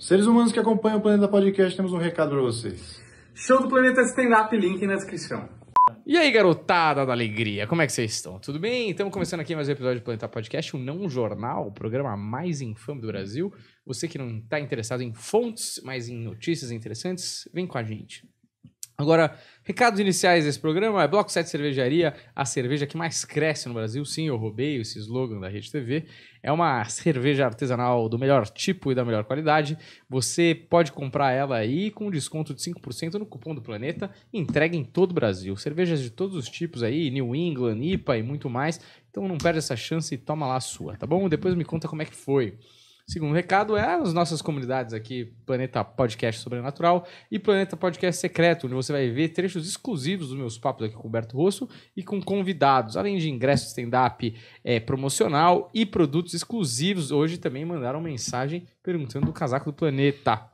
Seres humanos que acompanham o Planeta Podcast, temos um recado para vocês. Show do Planeta Stand Up, link na descrição. E aí, garotada da alegria, como é que vocês estão? Tudo bem? Estamos começando aqui mais um episódio do Planeta Podcast, o Não Jornal, o programa mais infame do Brasil. Você que não está interessado em fontes, mas em notícias interessantes, vem com a gente. Agora, recados iniciais desse programa é Bloco 7 Cervejaria, a cerveja que mais cresce no Brasil. Sim, eu é roubei esse slogan da Rede TV. É uma cerveja artesanal do melhor tipo e da melhor qualidade. Você pode comprar ela aí com desconto de 5% no cupom do Planeta. Entrega em todo o Brasil. Cervejas de todos os tipos aí, New England, IPA e muito mais. Então não perde essa chance e toma lá a sua, tá bom? Depois me conta como é que foi. Segundo recado é as nossas comunidades aqui, Planeta Podcast Sobrenatural e Planeta Podcast Secreto, onde você vai ver trechos exclusivos dos meus papos aqui com o Roberto Rosso e com convidados, além de ingressos stand-up é, promocional e produtos exclusivos. Hoje também mandaram mensagem perguntando do casaco do planeta.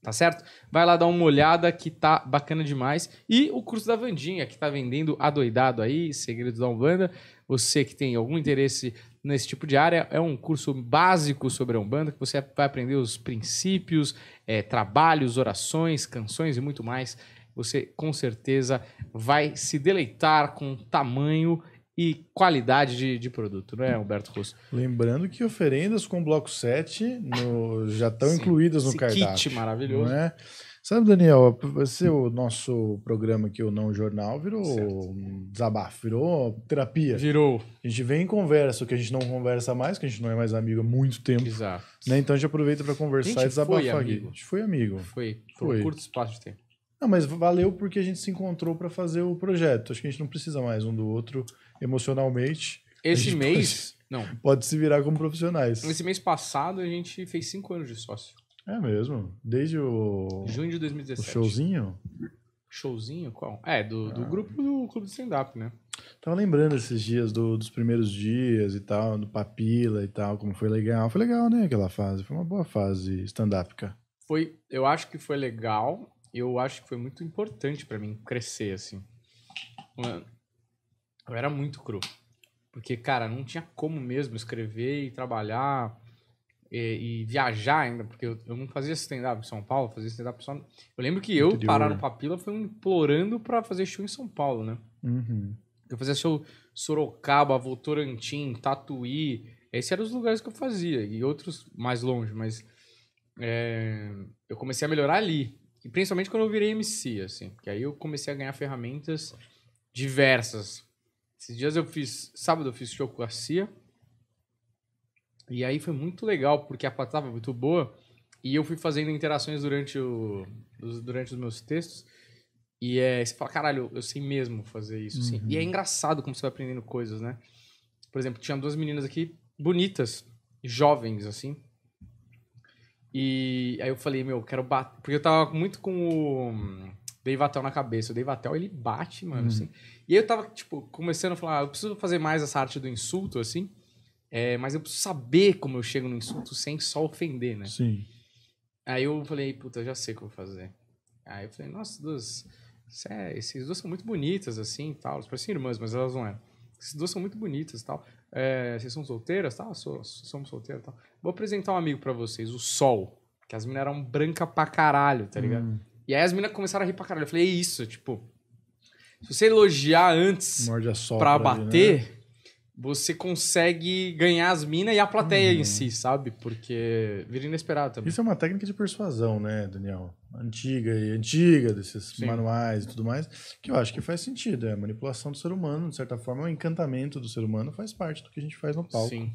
Tá certo? Vai lá dar uma olhada que tá bacana demais. E o curso da Vandinha, que tá vendendo adoidado aí, Segredos da Umbanda você que tem algum interesse nesse tipo de área, é um curso básico sobre a Umbanda, que você vai aprender os princípios, é, trabalhos, orações, canções e muito mais. Você com certeza vai se deleitar com tamanho e qualidade de, de produto, não é, Humberto Russo? Lembrando que oferendas com bloco 7 no, já estão incluídas no Esse cardápio. Kit maravilhoso. Não é? Sabe, Daniel, você, hum. o nosso programa aqui, o Não Jornal, virou um desabafo, virou terapia. Virou. A gente vem e conversa, o que a gente não conversa mais, que a gente não é mais amigo há muito tempo. Exato. Né? Então a gente aproveita para conversar e desabafar foi amigo. A gente foi amigo. Foi, foi. um curto espaço de tempo. Não, mas valeu porque a gente se encontrou para fazer o projeto. Acho que a gente não precisa mais um do outro emocionalmente. Esse mês. Pode, não. Pode se virar como profissionais. Esse mês passado a gente fez cinco anos de sócio. É mesmo? Desde o. Junho de 2017. O showzinho? Showzinho? Qual? É, do, do ah. grupo do Clube de Stand-Up, né? Tava lembrando esses dias do, dos primeiros dias e tal, do Papila e tal, como foi legal. Foi legal, né, aquela fase? Foi uma boa fase stand-upica. Foi, eu acho que foi legal. Eu acho que foi muito importante para mim crescer, assim. Eu era muito cru. Porque, cara, não tinha como mesmo escrever e trabalhar e, e, viajar ainda, porque eu, eu não fazia stand-up em São Paulo, fazia stand-up só. Eu lembro que eu, né? parar no Papila, foi implorando para fazer show em São Paulo, né? Uhum. Eu fazia show Sorocaba, Votorantim, Tatuí. Esses eram os lugares que eu fazia, e outros mais longe, mas é, eu comecei a melhorar ali. E principalmente quando eu virei MC, assim, porque aí eu comecei a ganhar ferramentas diversas. Esses dias eu fiz, sábado eu fiz show com a Cia, e aí foi muito legal, porque a plataforma estava muito boa. E eu fui fazendo interações durante, o, durante os meus textos. E é, você fala, caralho, eu sei mesmo fazer isso. Uhum. Assim. E é uhum. engraçado como você vai aprendendo coisas, né? Por exemplo, tinha duas meninas aqui bonitas, jovens, assim. E aí eu falei, meu, eu quero bater. Porque eu tava muito com o Deivatel na cabeça. O Deivatel, ele bate, mano, assim. uhum. assim. E aí eu tava, tipo, começando a falar, ah, eu preciso fazer mais essa arte do insulto, assim. É, mas eu preciso saber como eu chego no insulto sem só ofender, né? Sim. Aí eu falei, puta, eu já sei o que eu vou fazer. Aí eu falei, nossa, duas. É, esses duas são muito bonitas, assim, tal. Elas parecem irmãs, mas elas não eram. Esses duas são muito bonitas, tal. É, vocês são solteiras, tal? Sou, somos solteiras, tal. Vou apresentar um amigo para vocês, o Sol. Que as minas eram branca pra caralho, tá ligado? Hum. E aí as minas começaram a rir pra caralho. Eu falei, é isso, tipo... Se você elogiar antes pra né? bater... né? você consegue ganhar as minas e a plateia uhum. em si, sabe? Porque vira inesperado também. Isso é uma técnica de persuasão, né, Daniel? Antiga e antiga, desses Sim. manuais e tudo mais, que eu acho que faz sentido. É a manipulação do ser humano, de certa forma, o encantamento do ser humano faz parte do que a gente faz no palco. Sim.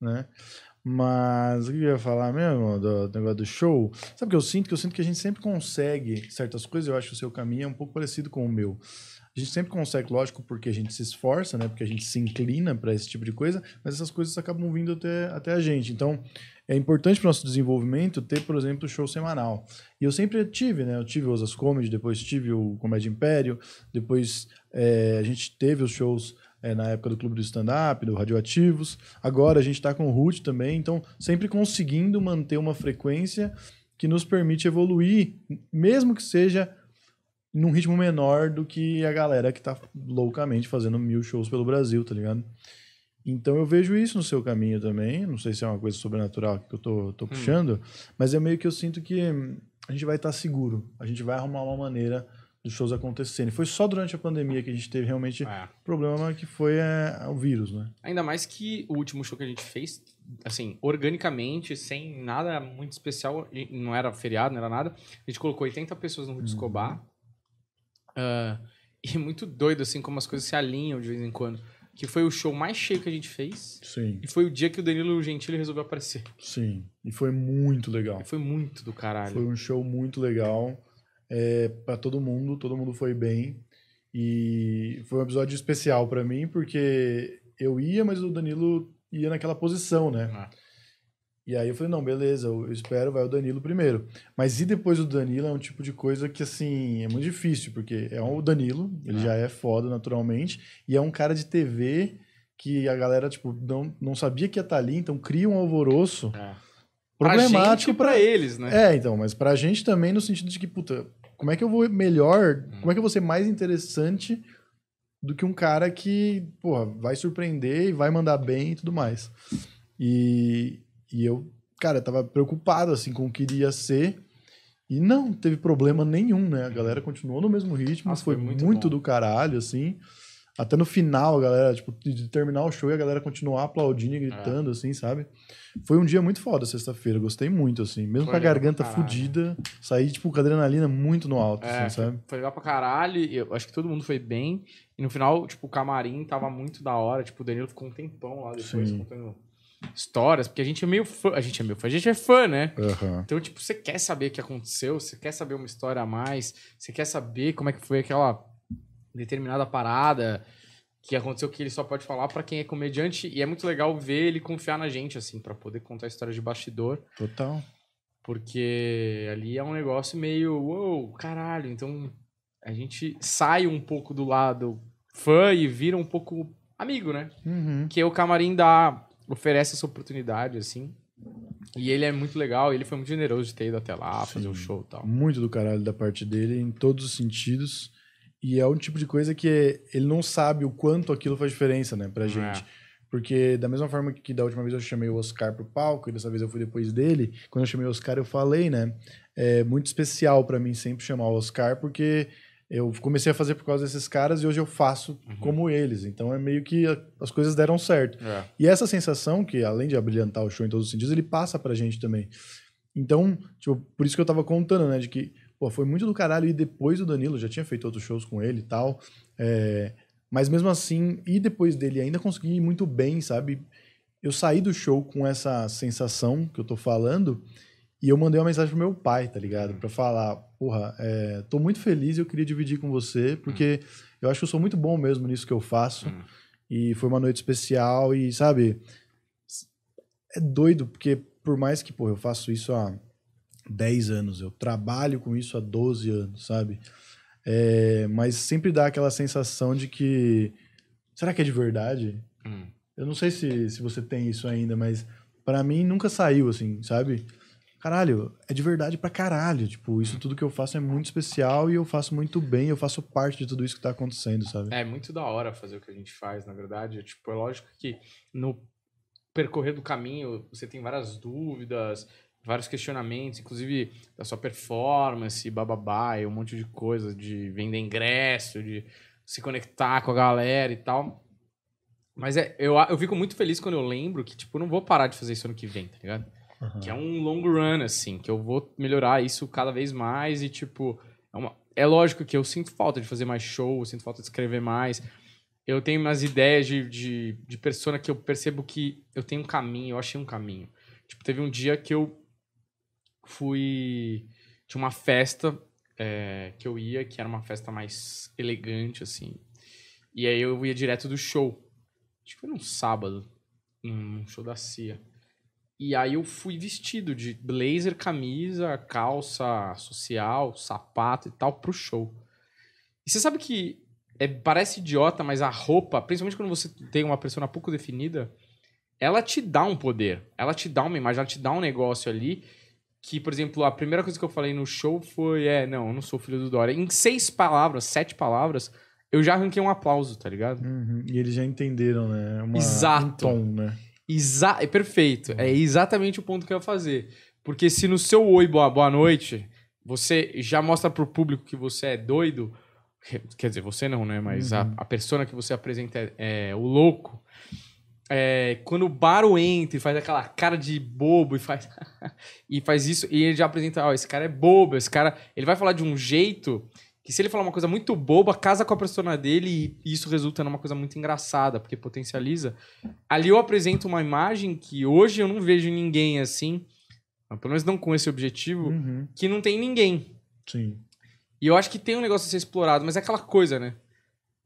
Né? Mas o que eu ia falar mesmo do, do, negócio do show? Sabe o que eu sinto? Que eu sinto que a gente sempre consegue certas coisas. Eu acho que o seu caminho é um pouco parecido com o meu. A gente sempre consegue, lógico, porque a gente se esforça, né? Porque a gente se inclina para esse tipo de coisa, mas essas coisas acabam vindo até, até a gente. Então, é importante para o nosso desenvolvimento ter, por exemplo, show semanal. E eu sempre tive, né? Eu tive o Osas Comedy, depois tive o Comédia Império, depois é, a gente teve os shows é, na época do Clube do Stand-Up, do Radioativos. Agora a gente está com o Root também, então sempre conseguindo manter uma frequência que nos permite evoluir, mesmo que seja num ritmo menor do que a galera que tá loucamente fazendo mil shows pelo Brasil, tá ligado? Então eu vejo isso no seu caminho também. Não sei se é uma coisa sobrenatural que eu tô, tô hum. puxando, hum. mas é meio que eu sinto que hum, a gente vai estar tá seguro. A gente vai arrumar uma maneira dos shows acontecerem. Foi só durante a pandemia que a gente teve realmente é. problema que foi é, o vírus, né? Ainda mais que o último show que a gente fez, assim, organicamente, sem nada muito especial, não era feriado, não era nada. A gente colocou 80 pessoas no Rio de uhum. Escobar Uh, e muito doido, assim, como as coisas se alinham de vez em quando. Que foi o show mais cheio que a gente fez. Sim. E foi o dia que o Danilo Gentili resolveu aparecer. Sim. E foi muito legal. E foi muito do caralho. Foi um show muito legal. É, para todo mundo, todo mundo foi bem. E foi um episódio especial para mim, porque eu ia, mas o Danilo ia naquela posição, né? Ah. E aí eu falei, não, beleza, eu espero, vai o Danilo primeiro. Mas e depois o Danilo é um tipo de coisa que, assim, é muito difícil, porque é o Danilo, ele ah. já é foda naturalmente, e é um cara de TV que a galera, tipo, não, não sabia que ia estar tá ali, então cria um alvoroço ah. problemático para eles, né? É, então, mas pra gente também no sentido de que, puta, como é que eu vou melhor, hum. como é que eu vou ser mais interessante do que um cara que, porra, vai surpreender e vai mandar bem e tudo mais. E, e eu, cara, tava preocupado, assim, com o que iria ser. E não teve problema nenhum, né? A galera continuou no mesmo ritmo, Nossa, foi, foi, muito, muito do caralho, assim. Até no final, a galera, tipo, de terminar o show e a galera continuar aplaudindo e é. gritando, é. assim, sabe? Foi um dia muito foda sexta-feira, gostei muito, assim. Mesmo foi com a garganta fodida, saí, tipo, com a adrenalina muito no alto, é, assim, sabe? Foi legal pra caralho, eu acho que todo mundo foi bem. E no final, tipo, o camarim tava muito da hora, tipo, o Danilo ficou um tempão lá depois Sim. contando histórias, porque a gente é meio fã, a gente é meio fã, a gente é fã, né? Uhum. Então, tipo, você quer saber o que aconteceu, você quer saber uma história a mais, você quer saber como é que foi aquela determinada parada que aconteceu que ele só pode falar para quem é comediante e é muito legal ver ele confiar na gente assim para poder contar a história de bastidor. Total. Porque ali é um negócio meio, uou, caralho, então a gente sai um pouco do lado fã e vira um pouco amigo, né? Uhum. Que é o camarim da oferece essa oportunidade, assim. E ele é muito legal, ele foi muito generoso de ter ido até lá, Sim, fazer um show e tal. Muito do caralho da parte dele, em todos os sentidos. E é um tipo de coisa que ele não sabe o quanto aquilo faz diferença, né, pra é. gente. É. Porque da mesma forma que da última vez eu chamei o Oscar pro palco, e dessa vez eu fui depois dele, quando eu chamei o Oscar eu falei, né, é muito especial para mim sempre chamar o Oscar, porque eu comecei a fazer por causa desses caras e hoje eu faço uhum. como eles. Então é meio que a, as coisas deram certo. É. E essa sensação, que além de abrilhantar o show em todos os sentidos, ele passa pra gente também. Então, tipo, por isso que eu tava contando, né? De que, pô, foi muito do caralho. E depois o Danilo, já tinha feito outros shows com ele e tal. É, mas mesmo assim, e depois dele ainda consegui ir muito bem, sabe? Eu saí do show com essa sensação que eu tô falando. E eu mandei uma mensagem pro meu pai, tá ligado? Uhum. Pra falar, porra, é, tô muito feliz e eu queria dividir com você, porque uhum. eu acho que eu sou muito bom mesmo nisso que eu faço. Uhum. E foi uma noite especial e, sabe, é doido, porque por mais que, porra, eu faço isso há 10 anos, eu trabalho com isso há 12 anos, sabe? É, mas sempre dá aquela sensação de que, será que é de verdade? Uhum. Eu não sei se, se você tem isso ainda, mas para mim nunca saiu, assim, sabe? caralho, é de verdade pra caralho. Tipo, isso tudo que eu faço é muito especial e eu faço muito bem, eu faço parte de tudo isso que tá acontecendo, sabe? É muito da hora fazer o que a gente faz, na verdade. Tipo, é lógico que no percorrer do caminho você tem várias dúvidas, vários questionamentos, inclusive da sua performance, bababá, e um monte de coisa, de vender ingresso, de se conectar com a galera e tal. Mas é, eu, eu fico muito feliz quando eu lembro que, tipo, não vou parar de fazer isso ano que vem, tá ligado? Uhum. Que é um long run, assim, que eu vou melhorar isso cada vez mais e, tipo, é, uma... é lógico que eu sinto falta de fazer mais show, sinto falta de escrever mais. Eu tenho umas ideias de, de, de persona que eu percebo que eu tenho um caminho, eu achei um caminho. Tipo, teve um dia que eu fui. Tinha uma festa é, que eu ia, que era uma festa mais elegante, assim. E aí eu ia direto do show. Acho que foi num sábado, num show da CIA. E aí eu fui vestido de blazer, camisa, calça social, sapato e tal pro show. E você sabe que é, parece idiota, mas a roupa, principalmente quando você tem uma persona pouco definida, ela te dá um poder, ela te dá uma imagem, ela te dá um negócio ali. Que, por exemplo, a primeira coisa que eu falei no show foi: é, não, eu não sou filho do Dória. Em seis palavras, sete palavras, eu já arranquei um aplauso, tá ligado? Uhum. E eles já entenderam, né? Uma, Exato. Um tom, né? Exa é perfeito. É uhum. exatamente o ponto que eu ia fazer. Porque se no seu oi, boa, boa noite, você já mostra pro público que você é doido, quer dizer, você não, né? Mas uhum. a, a persona que você apresenta é, é o louco. É, quando o Baro entra e faz aquela cara de bobo e faz e faz isso, e ele já apresenta, ó, oh, esse cara é bobo, esse cara, ele vai falar de um jeito que se ele falar uma coisa muito boba, casa com a persona dele e isso resulta numa coisa muito engraçada, porque potencializa. Ali eu apresento uma imagem que hoje eu não vejo ninguém assim, pelo menos não com esse objetivo, uhum. que não tem ninguém. Sim. E eu acho que tem um negócio a ser explorado, mas é aquela coisa, né?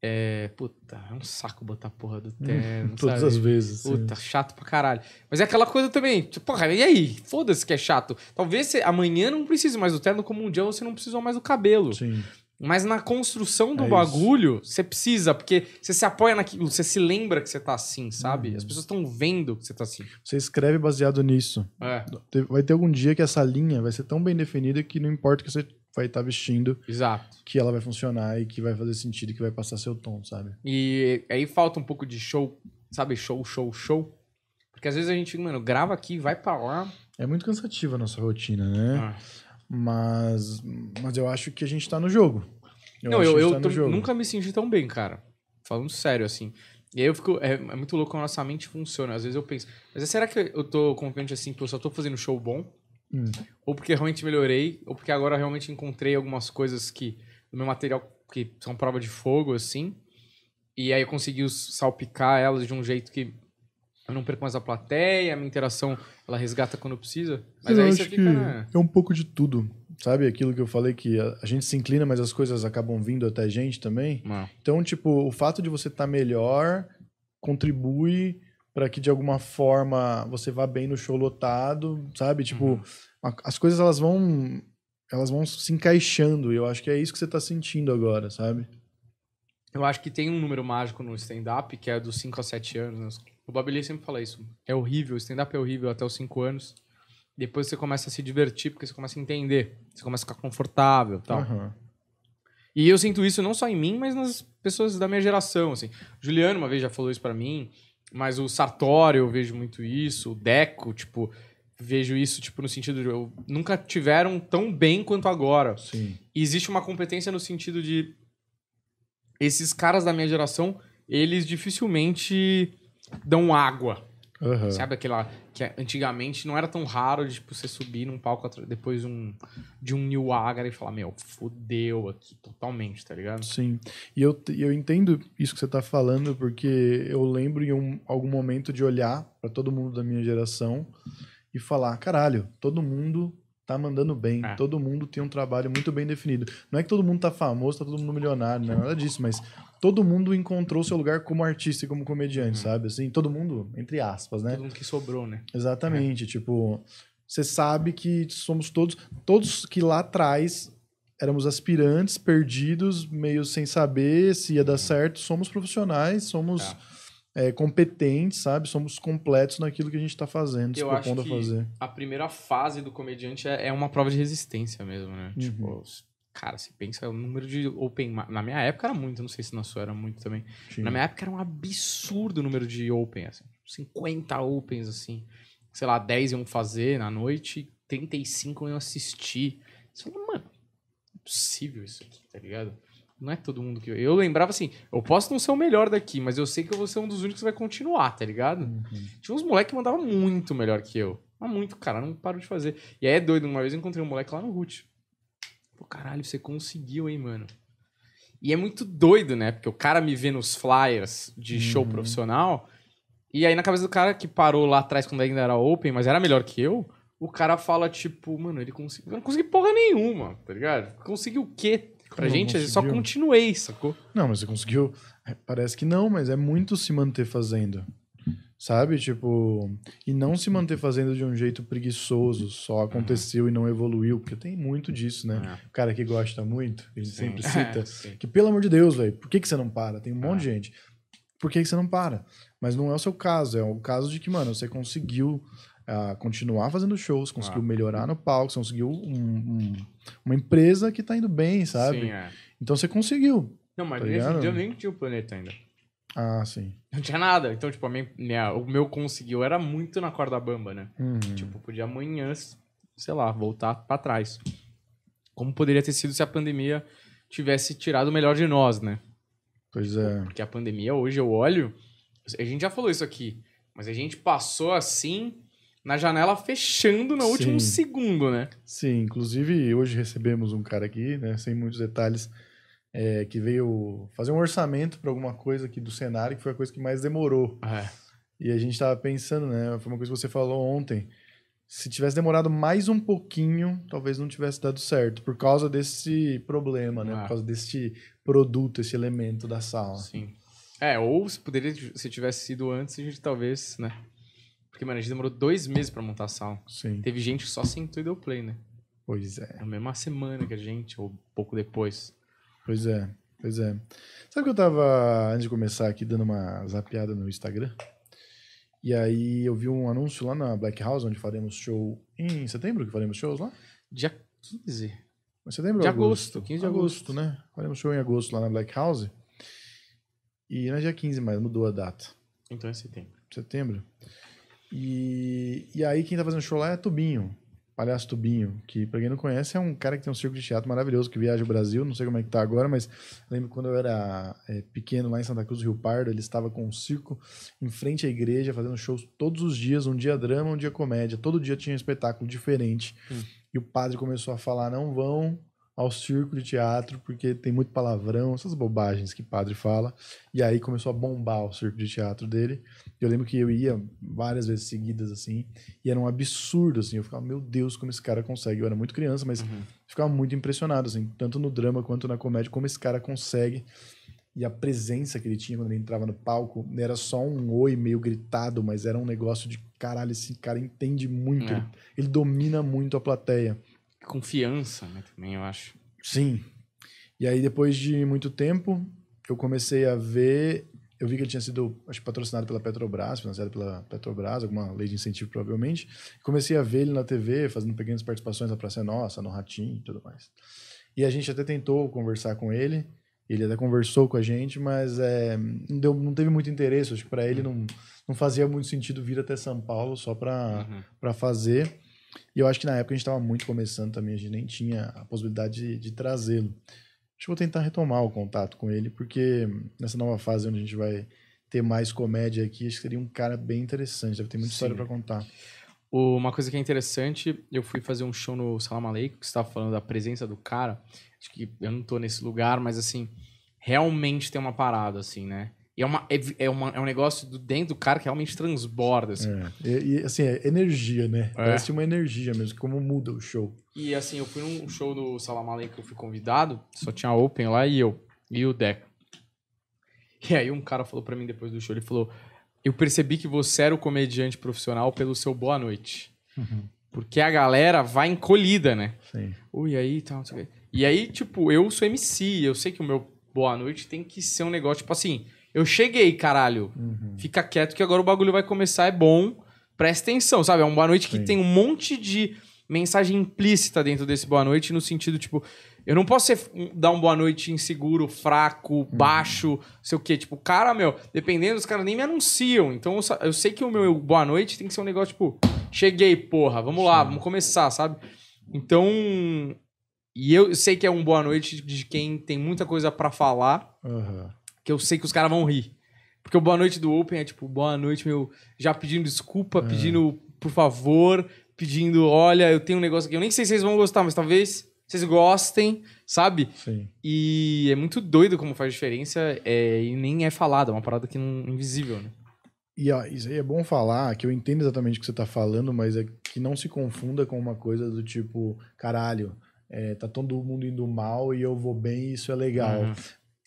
É. Puta, é um saco botar a porra do uhum. terno. todas as vezes. Puta, sim. chato pra caralho. Mas é aquela coisa também. Tipo, porra, e aí? Foda-se que é chato. Talvez você, amanhã não precise mais do terno, como um dia você não precisou mais do cabelo. Sim. Mas na construção do é bagulho, você precisa, porque você se apoia naquilo, você se lembra que você tá assim, sabe? Uhum. As pessoas estão vendo que você tá assim. Você escreve baseado nisso. É. Vai ter algum dia que essa linha vai ser tão bem definida que não importa o que você vai estar tá vestindo. Exato. Que ela vai funcionar e que vai fazer sentido e que vai passar seu tom, sabe? E aí falta um pouco de show, sabe? Show, show, show. Porque às vezes a gente, mano, grava aqui, vai pra lá. É muito cansativa a nossa rotina, né? Ah. Mas, mas eu acho que a gente tá no jogo. Eu não, eu, eu tá tô, nunca me senti tão bem, cara. Falando sério, assim. E aí eu fico. É, é, muito louco como a nossa mente funciona. Às vezes eu penso, mas será que eu tô confiante assim que eu só tô fazendo show bom? Hum. Ou porque realmente melhorei, ou porque agora realmente encontrei algumas coisas que. no meu material que são prova de fogo, assim. E aí eu consegui salpicar elas de um jeito que eu não perco mais a plateia, a minha interação ela resgata quando precisa. Mas eu aí acho você fica, que né? é um pouco de tudo. Sabe aquilo que eu falei que a, a, gente se inclina, mas as coisas acabam vindo até a gente também? Não. Então, tipo, o fato de você estar tá melhor contribui para que de alguma forma você vá bem no show lotado, sabe? Tipo, uhum. a, as coisas elas vão elas vão se encaixando e eu acho que é isso que você está sentindo agora, sabe? Eu acho que tem um número mágico no stand-up que é dos 5 a 7 anos, né? O Babeli sempre fala isso. É horrível, stand-up é horrível até os 5 anos. Depois você começa a se divertir, porque você começa a entender. Você começa a ficar confortável e tal. Uhum. E eu sinto isso não só em mim, mas nas pessoas da minha geração, assim. Juliano uma vez já falou isso para mim, mas o Sartori eu vejo muito isso, o Deco, tipo, vejo isso tipo no sentido de eu, nunca tiveram tão bem quanto agora. Sim. E existe uma competência no sentido de esses caras da minha geração, eles dificilmente dão água. Uhum. Sabe aquela que antigamente não era tão raro de tipo, você subir num palco depois um, de um New Agra e falar, meu, fodeu aqui totalmente, tá ligado? Sim. E eu, eu entendo isso que você tá falando, porque eu lembro em um, algum momento de olhar para todo mundo da minha geração e falar, caralho, todo mundo tá mandando bem, é. todo mundo tem um trabalho muito bem definido. Não é que todo mundo tá famoso, tá todo mundo milionário, não é nada disso, mas todo mundo encontrou seu lugar como artista e como comediante, uhum. sabe? Assim, todo mundo, entre aspas, né? Todo mundo que sobrou, né? Exatamente. É. Tipo, você sabe que somos todos, todos que lá atrás éramos aspirantes, perdidos, meio sem saber se ia dar uhum. certo, somos profissionais, somos. Tá. É, competentes, sabe? Somos completos naquilo que a gente está fazendo, se propondo a fazer. A primeira fase do comediante é, é uma prova de resistência mesmo, né? Tipo, uhum. Tipo, Cara, se pensa, o número de open Na minha época era muito, não sei se na sua era muito também. Sim. Na minha época era um absurdo o número de open, assim. 50 opens, assim. Sei lá, 10 iam fazer na noite, 35 iam assistir. Você falou, mano, é possível isso aqui, tá ligado? Não é todo mundo que. Eu, lembrava assim, eu posso não ser o melhor daqui, mas eu sei que eu vou ser um dos únicos que vai continuar, tá ligado? Uhum. Tinha uns moleques que mandavam muito melhor que eu. Mas muito, cara, não paro de fazer. E aí é doido, uma vez eu encontrei um moleque lá no Root. Pô, caralho, você conseguiu, hein, mano? E é muito doido, né? Porque o cara me vê nos flyers de uhum. show profissional. E aí, na cabeça do cara que parou lá atrás quando ainda era open, mas era melhor que eu, o cara fala, tipo, mano, ele conseguiu. Eu não consegui porra nenhuma, tá ligado? Conseguiu o quê? Pra não, gente, eu só continuei, sacou? Não, mas você conseguiu. É, parece que não, mas é muito se manter fazendo sabe? Tipo, e não se manter fazendo de um jeito preguiçoso, só uhum. aconteceu uhum. e não evoluiu, porque tem muito disso, né? Uhum. O cara que gosta muito, ele sim. sempre é, cita, que pelo amor de Deus, velho, por que, que você não para? Tem um uhum. monte de é. gente. Por que, que você não para? Mas não é o seu caso, é o caso de que, mano, você conseguiu uh, continuar fazendo shows, conseguiu ah. melhorar no palco, você conseguiu um, um, uma empresa que tá indo bem, sabe? Sim, é. Então você conseguiu. Não, mas tá nesse dia eu nem tinha o planeta ainda. Ah, sim. Não tinha nada. Então, tipo, minha, minha, o meu conseguiu era muito na corda bamba, né? Uhum. Tipo, podia amanhã, sei lá, voltar para trás. Como poderia ter sido se a pandemia tivesse tirado o melhor de nós, né? Pois é. Porque a pandemia, hoje eu olho. A gente já falou isso aqui, mas a gente passou assim na janela fechando no Sim. último segundo, né? Sim, inclusive hoje recebemos um cara aqui, né? Sem muitos detalhes é, que veio fazer um orçamento para alguma coisa aqui do cenário, que foi a coisa que mais demorou. É. E a gente estava pensando, né? Foi uma coisa que você falou ontem. Se tivesse demorado mais um pouquinho, talvez não tivesse dado certo, por causa desse problema, né? Ah. Por causa desse produto, esse elemento da sala. Sim. É, ou se poderia, se tivesse sido antes, a gente talvez, né? Porque, mano, a gente demorou dois meses para montar a sala. Sim. Teve gente que só sentou e deu play, né? Pois é. Na mesma semana que a gente, ou pouco depois. Pois é, pois é. Sabe que eu tava, antes de começar aqui, dando uma zapiada no Instagram? E aí eu vi um anúncio lá na Black House, onde faremos show em setembro, que faremos shows lá? Dia 15. Mas setembro? De agosto, agosto, 15 de agosto. agosto, né? Faremos show em agosto lá na Black House. E não é dia 15 mas mudou a data. Então é setembro. Setembro. E, e aí quem tá fazendo show lá é Tubinho. Palhaço Tubinho, que pra quem não conhece é um cara que tem um circo de teatro maravilhoso que viaja o Brasil, não sei como é que tá agora, mas lembro quando eu era é, pequeno lá em Santa Cruz do Rio Pardo, ele estava com um circo em frente à igreja, fazendo shows todos os dias, um dia drama, um dia comédia, todo dia tinha um espetáculo diferente. Hum. E o padre começou a falar: não vão ao circo de teatro, porque tem muito palavrão, essas bobagens que padre fala. E aí começou a bombar o circo de teatro dele. Eu lembro que eu ia várias vezes seguidas, assim, e era um absurdo, assim. Eu ficava, meu Deus, como esse cara consegue. Eu era muito criança, mas uhum. ficava muito impressionado, assim, tanto no drama quanto na comédia, como esse cara consegue. E a presença que ele tinha quando ele entrava no palco não era só um oi meio gritado, mas era um negócio de caralho, esse cara entende muito, é. ele, ele domina muito a plateia confiança, né, também, eu acho. Sim. E aí, depois de muito tempo, eu comecei a ver. Eu vi que ele tinha sido acho, patrocinado pela Petrobras, financiado pela Petrobras, alguma lei de incentivo provavelmente. Comecei a ver ele na TV, fazendo pequenas participações na Praça é Nossa, no Ratinho e tudo mais. E a gente até tentou conversar com ele, ele até conversou com a gente, mas é, não, deu, não, teve muito interesse. Acho que para ele não, não fazia muito sentido vir até São Paulo só para uhum. Pra fazer. E eu acho que na época a gente estava muito começando também, a gente nem tinha a possibilidade de, de trazê-lo. Acho que vou tentar retomar o contato com ele, porque nessa nova fase onde a gente vai ter mais comédia aqui, acho que seria um cara bem interessante, deve ter muita Sim. história para contar. Uma coisa que é interessante, eu fui fazer um show no Salam Aleikum, que você estava falando da presença do cara. Acho que eu não estou nesse lugar, mas assim, realmente tem uma parada, assim, né? é, uma, é, é, uma, é um negócio do dentro do cara que realmente transborda. Assim. É. E, e, assim, é energia, né? É. Parece uma energia mesmo, como muda o show. E assim, eu fui num show do Salamalei que eu fui convidado, só tinha Open lá e eu, e o Deco. E aí um cara falou para mim depois do show, ele falou: Eu percebi que você era o comediante profissional pelo seu boa noite. Uhum. Porque a galera vai encolhida, né? Sim. Ui, aí tal, tá, E aí, tipo, eu sou MC, eu sei que o meu boa noite tem que ser um negócio, tipo assim eu cheguei, caralho. Uhum. Fica quieto que agora o bagulho vai começar, é bom. Presta atenção, sabe? É um boa noite que Sim. tem um monte de mensagem implícita dentro desse boa noite, no sentido, tipo, eu não posso ser, dar um boa noite inseguro, fraco, uhum. baixo, sei o quê. Tipo, cara, meu, dependendo, os caras nem me anunciam. Então eu, eu, sei que o meu boa noite tem que ser um negócio, tipo, cheguei, porra, vamos Sim. lá, vamos começar, sabe? Então. E eu sei que é um boa noite de quem tem muita coisa para falar. Uhum que eu sei que os caras vão rir. Porque o boa noite do Open é tipo, boa noite, meu. Já pedindo desculpa, é. pedindo por favor, pedindo, olha, eu tenho um negócio aqui. Eu nem sei se vocês vão gostar, mas talvez vocês gostem, sabe? Sim. E é muito doido como faz diferença é, e nem é falado, é uma parada que não invisível, né? E ó, isso aí é bom falar, que eu entendo exatamente o que você tá falando, mas é que não se confunda com uma coisa do tipo, caralho, é, tá todo mundo indo mal e eu vou bem e isso é legal. Uhum.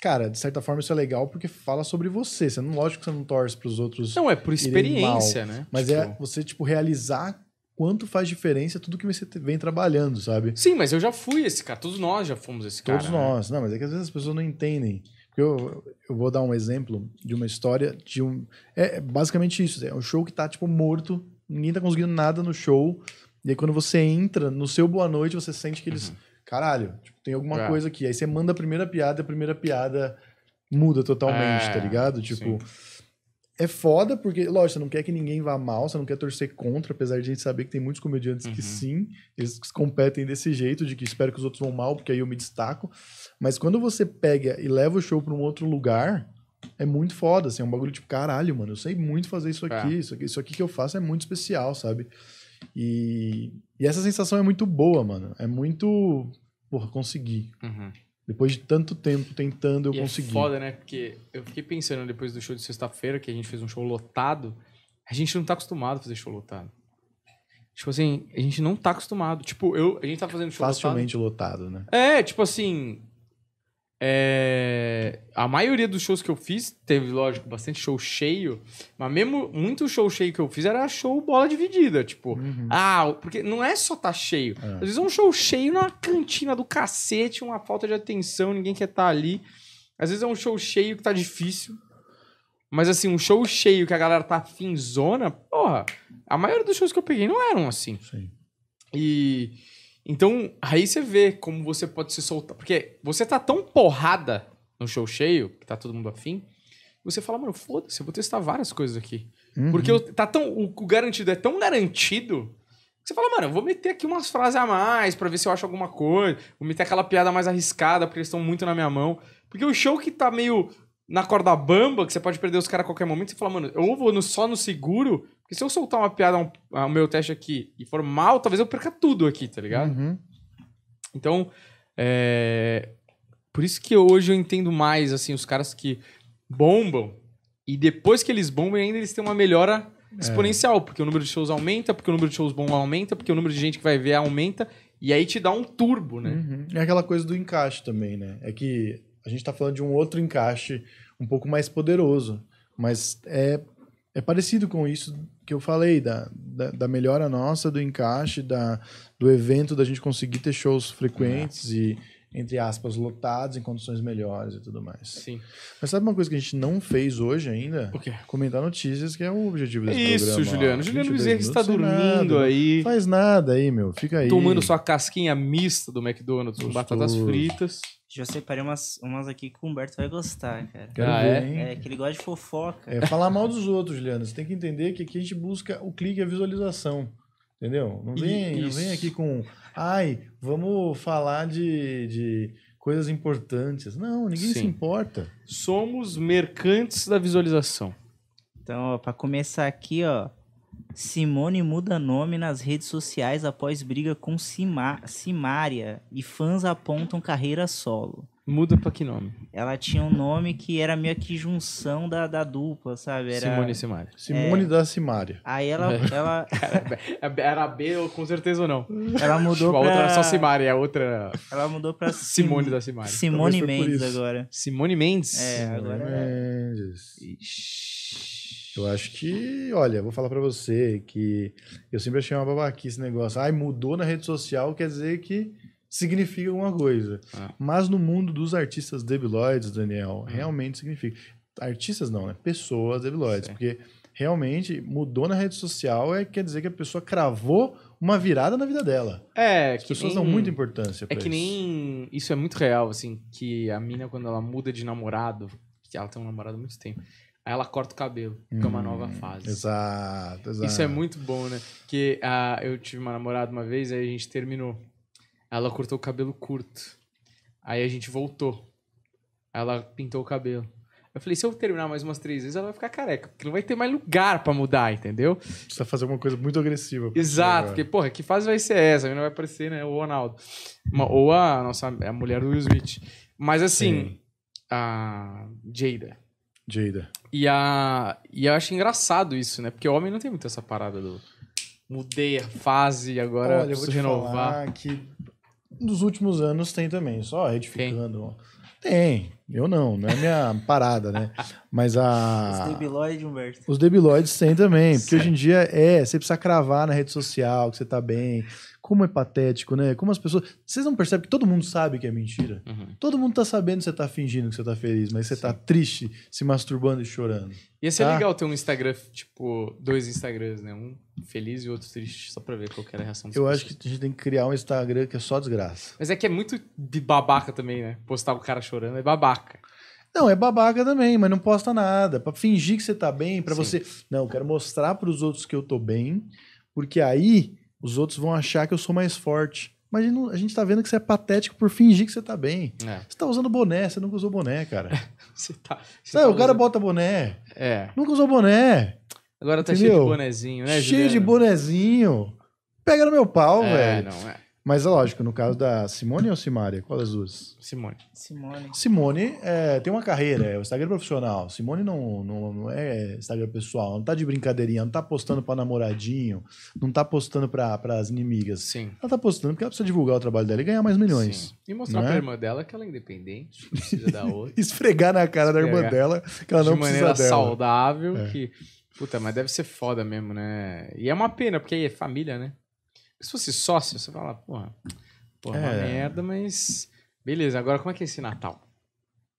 Cara, de certa forma isso é legal porque fala sobre você. Você não, lógico que você não torce para os outros. Não, é por experiência, mal, né? Mas é tipo... é você, tipo, realizar quanto faz diferença tudo que você vem trabalhando, sabe? Sim, mas eu já fui esse cara. Todos nós já fomos esse cara. Todos né? nós. Né? Não, mas é que às vezes as pessoas não entendem. eu, eu vou dar um exemplo de uma história de um. É, é basicamente isso. É um show que tá, tipo, morto. Ninguém tá conseguindo nada no show. E aí, quando você entra no seu Boa Noite, você sente que eles. Uhum caralho, tipo, tem alguma é. coisa aqui. Aí você manda a primeira piada, a primeira piada muda totalmente, é, tá ligado? Tipo, sim. é foda porque, lógico, você não quer que ninguém vá mal, você não quer torcer contra, apesar de a gente saber que tem muitos comediantes uhum. que sim, eles competem desse jeito, de que espero que os outros vão mal, porque aí eu me destaco. Mas quando você pega e leva o show para um outro lugar, é muito foda, assim, é um bagulho tipo, caralho, mano, eu sei muito fazer isso é. aqui, é. isso aqui, isso aqui que eu faço é muito especial, sabe? E, e essa sensação é muito boa, mano. É muito. Porra, consegui. Uhum. Depois de tanto tempo tentando, eu e é consegui. É foda, né? Porque eu fiquei pensando depois do show de sexta-feira, que a gente fez um show lotado. A gente não tá acostumado a fazer show lotado. Tipo assim, a gente não tá acostumado. Tipo, eu, a gente tá fazendo show Facilmente lotado. Facilmente lotado, né? É, tipo assim, é... A maioria dos shows que eu fiz, teve, lógico, bastante show cheio, mas mesmo muito show cheio que eu fiz era show bola dividida. Tipo, uhum. ah, porque não é só tá cheio. É. Às vezes é um show cheio numa cantina do cacete, uma falta de atenção, ninguém quer estar tá ali. Às vezes é um show cheio que tá difícil. Mas assim, um show cheio que a galera tá finzona, porra, a maioria dos shows que eu peguei não eram assim. Sim. E. Então, aí você vê como você pode se soltar. Porque você tá tão porrada no show cheio, que tá todo mundo afim, você fala, mano, foda-se, eu vou testar várias coisas aqui. Uhum. Porque tá tão, o, o, garantido é tão garantido que você fala, mano, eu vou meter aqui umas frases a mais pra ver se eu acho alguma coisa. Vou meter aquela piada mais arriscada, porque eles estão muito na minha mão. Porque o show que tá meio na corda bamba, que você pode perder os caras a qualquer momento, você fala, mano, eu vou no, só no seguro, porque se eu soltar uma piada um, ao ah, meu teste aqui e for mal, talvez eu perca tudo aqui, tá ligado? Uhum. Então, é... Por isso que hoje eu entendo mais, assim, os caras que bombam e depois que eles bombam ainda eles têm uma melhora é. exponencial, é. porque o número de shows aumenta, porque o número de shows bom aumenta, porque o número de gente que vai ver aumenta, e aí te dá um turbo, né? Uhum. É aquela coisa do encaixe também, né? É que a gente está falando de um outro encaixe um pouco mais poderoso, mas é, é parecido com isso que eu falei, da, da, da melhora nossa, do encaixe, da, do evento, da gente conseguir ter shows frequentes é. e, entre aspas, lotados em condições melhores e tudo mais. Sim. Mas sabe uma coisa que a gente não fez hoje ainda? O quê? Comentar notícias, que é o objetivo desse Isso, programa. Isso, Juliano. Ó, Juliano Bezerra está dormindo nada, aí. Faz nada aí, meu. Fica aí. Tomando sua casquinha mista do McDonald's, com batatas fritas. Já separei umas, umas aqui que o Humberto vai gostar, cara. Quero ah, ver, é? é? que ele gosta de fofoca. É falar mal dos outros, Leandro. Você tem que entender que aqui a gente busca o clique e a visualização. Entendeu? Não vem, não vem aqui com. Ai, vamos falar de, de coisas importantes. Não, ninguém Sim. se importa. Somos mercantes da visualização. Então, para começar aqui, ó, Simone muda nome nas redes sociais após briga com Cima Simária e fãs apontam carreira solo. Muda pra que nome? Ela tinha um nome que era meio que junção da, da dupla, sabe? Era, Simone e Simária. Simone é, da Simária. Aí ela. É. ela... Cara, é, era B, ou com certeza ou não. Ela mudou pra. A outra era só Simária, a outra. Ela mudou pra. Simone da Simária. Simone Mendes agora. Simone Mendes? É, agora. É. Mendes. Ixi. Eu acho que, olha, vou falar para você que eu sempre achei uma babaquice esse negócio. Ai, mudou na rede social, quer dizer que significa alguma coisa. Ah. Mas no mundo dos artistas debiloides, Daniel, ah. realmente significa. Artistas não, né? Pessoas debiloides. Porque realmente mudou na rede social é quer dizer que a pessoa cravou uma virada na vida dela. É, As que pessoas nem, dão muita importância. É que isso. nem isso é muito real, assim, que a mina quando ela muda de namorado, que ela tem um namorado há muito tempo, Aí ela corta o cabelo, que é uma nova hum, fase. Exato, exato. Isso é muito bom, né? Porque uh, eu tive uma namorada uma vez, aí a gente terminou. Ela cortou o cabelo curto. Aí a gente voltou. Ela pintou o cabelo. Eu falei, se eu terminar mais umas três vezes, ela vai ficar careca, porque não vai ter mais lugar para mudar, entendeu? Precisa fazer alguma coisa muito agressiva. Exato, porque, porra, que fase vai ser essa? Não vai parecer, né, o Ronaldo. Uma, ou a nossa a mulher do Will Smith. Mas assim, Sim. a Jada. Jada. E, a, e eu acho engraçado isso, né? Porque o homem não tem muito essa parada do. Mudei a fase, agora Olha, eu vou te renovar. Falar que nos últimos anos tem também, só edificando. Tem, eu não, não é minha parada, né? Mas a. Os debiloides, Humberto. Os debiloides tem também, porque hoje em dia é, você precisa cravar na rede social que você tá bem, como é patético, né? Como as pessoas. Vocês não percebem que todo mundo sabe que é mentira? Uhum. Todo mundo tá sabendo que você tá fingindo que você tá feliz, mas você tá Sim. tá triste, se masturbando e chorando. Ia assim, ser é tá? legal ter um Instagram, tipo, dois Instagrams, né? Um feliz e outro triste, só pra ver qual que era a reação Eu pessoas. acho que a gente tem que criar um Instagram que é só desgraça. Mas é que é muito de babaca também, né? Postar o cara chorando é babaca. Não, é babaca também, mas não posta nada. Pra fingir que você tá bem, pra Sim. você. Não, eu quero mostrar para os outros que eu tô bem, porque aí os outros vão achar que eu sou mais forte. Mas a gente tá vendo que você é patético por fingir que você tá bem. É. Você tá usando boné, você nunca usou boné, cara. você tá. Você tá o cara bota boné. É. Nunca usou boné. Agora tá Entendeu? cheio de bonezinho, né? Cheio Juliano? de bonezinho. Pega no meu pau, é, velho. Não, é. Mas é lógico, no caso da Simone ou Simária? Qual das duas? Simone. Simone. Simone é, tem uma carreira, é o Instagram profissional. Simone não, não, não é Instagram pessoal, não tá de brincadeirinha, não tá postando pra namoradinho, não tá postando para pras inimigas. Sim. Ela tá postando porque ela precisa divulgar o trabalho dela e ganhar mais milhões. Sim. E mostrar é? pra irmã dela que ela é independente, não precisa da outra. Esfregar na cara Esfregar. da irmã dela que ela de não precisa dela. De maneira saudável, é. que... Puta, mas deve ser foda mesmo, né? E é uma pena, porque aí é família, né? se fosse sócio, você fala, porra, porra, é. uma merda, mas. Beleza, agora como é que é esse Natal?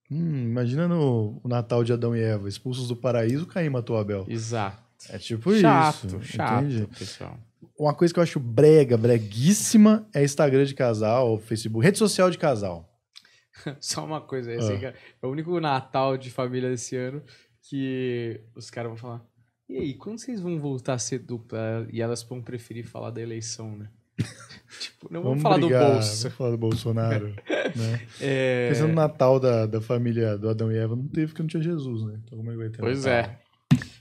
Hum, imagina no, o Natal de Adão e Eva, expulsos do paraíso, Caim matou Abel. Exato. É tipo chato, isso. Chato, entende? pessoal. Uma coisa que eu acho brega, breguíssima, é Instagram de casal, Facebook, rede social de casal. Só uma coisa, ah. é o único Natal de família desse ano que os caras vão falar. E aí, quando vocês vão voltar a ser dupla e elas vão preferir falar da eleição, né? tipo, não vamos, vamos falar brigar, do bolso. Vamos falar do Bolsonaro, né? É... Pensando no Natal da, da família do Adão e Eva, não teve porque não tinha Jesus, né? Então como é que vai ter Pois Natal? é.